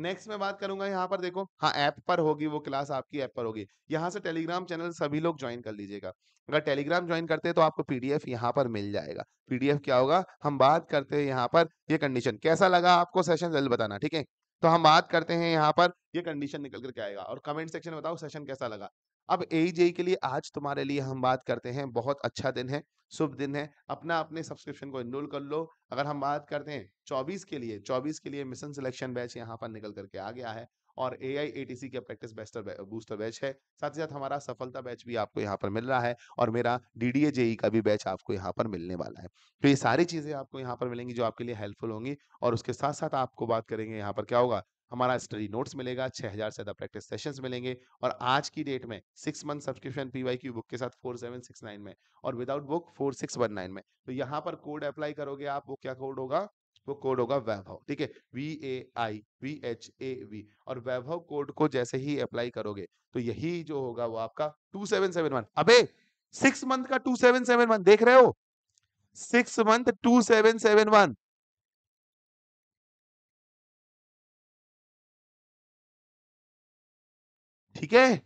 नेक्स्ट मैं बात करूंगा यहाँ पर देखो हाँ ऐप पर होगी वो क्लास आपकी ऐप पर होगी यहाँ से टेलीग्राम चैनल सभी लोग ज्वाइन कर लीजिएगा अगर टेलीग्राम ज्वाइन करते हैं तो आपको पीडीएफ यहाँ पर मिल जाएगा पीडीएफ क्या होगा हम बात करते हैं यहाँ पर ये कंडीशन कैसा लगा आपको सेशन जल्द बताना ठीक है तो हम बात करते हैं यहाँ पर ये कंडीशन निकल करके आएगा और कमेंट सेक्शन में बताओ सेशन कैसा लगा अब ए के लिए आज तुम्हारे लिए हम बात करते हैं बहुत अच्छा दिन है शुभ दिन है अपना अपने सब्सक्रिप्शन को इनरोल कर लो अगर हम बात करते हैं 24 के लिए 24 के लिए मिशन सिलेक्शन बैच यहाँ पर निकल करके आ गया है और ए आई ए टी सी का प्रैक्टिस बेस्टर बूस्टर बैच है साथ ही साथ हमारा सफलता बैच भी आपको यहाँ पर मिल रहा है और मेरा डी डी ए जेई का भी बैच आपको यहाँ पर मिलने वाला है तो ये सारी चीज़ें आपको यहाँ पर मिलेंगी जो आपके लिए हेल्पफुल होंगी और उसके साथ साथ आपको बात करेंगे यहाँ पर क्या होगा हमारा स्टडी नोट्स मिलेगा 6000 से ज्यादा प्रैक्टिस सेशंस मिलेंगे और आज की डेट में six month subscription PYQ book के साथ 4769 में और विदाउट बुक 4619 में तो यहाँ पर कोड अप्लाई करोगे आप वो क्या कोड होगा वो कोड होगा वैभव ठीक है V A I V H A V और वैभव कोड को जैसे ही अप्लाई करोगे तो यही जो होगा वो आपका टू सेवन सेवन वन अबे सिक्स मंथ का टू सेवन सेवन वन देख रहे हो six month two seven seven one ठीक है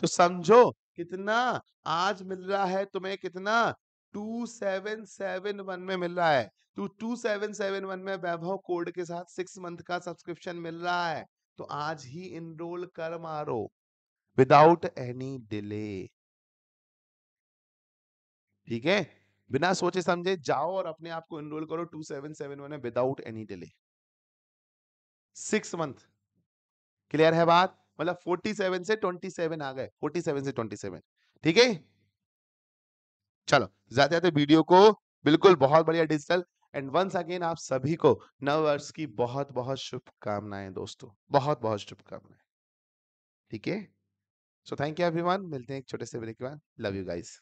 तो समझो कितना आज मिल रहा है तुम्हें कितना टू सेवन सेवन वन में मिल रहा है तो टू सेवन सेवन वन में वैभव कोड के साथ सिक्स मंथ का सब्सक्रिप्शन मिल रहा है तो आज ही इनरोल कर मारो विदाउट एनी डिले ठीक है बिना सोचे समझे जाओ और अपने आप को इनरोल करो टू सेवन सेवन वन में without any delay six month clear है बात मतलब 47 से 27 आ गए 47 से 27 ठीक है चलो जाते जाते वीडियो को बिल्कुल बहुत बढ़िया डिजिटल एंड वंस अगेन आप सभी को नव वर्ष की बहुत बहुत शुभकामनाएं दोस्तों बहुत बहुत शुभकामनाएं ठीक है सो थैंक यू एवरीवन मिलते हैं एक छोटे से ब्रेक के बाद लव यू गाइस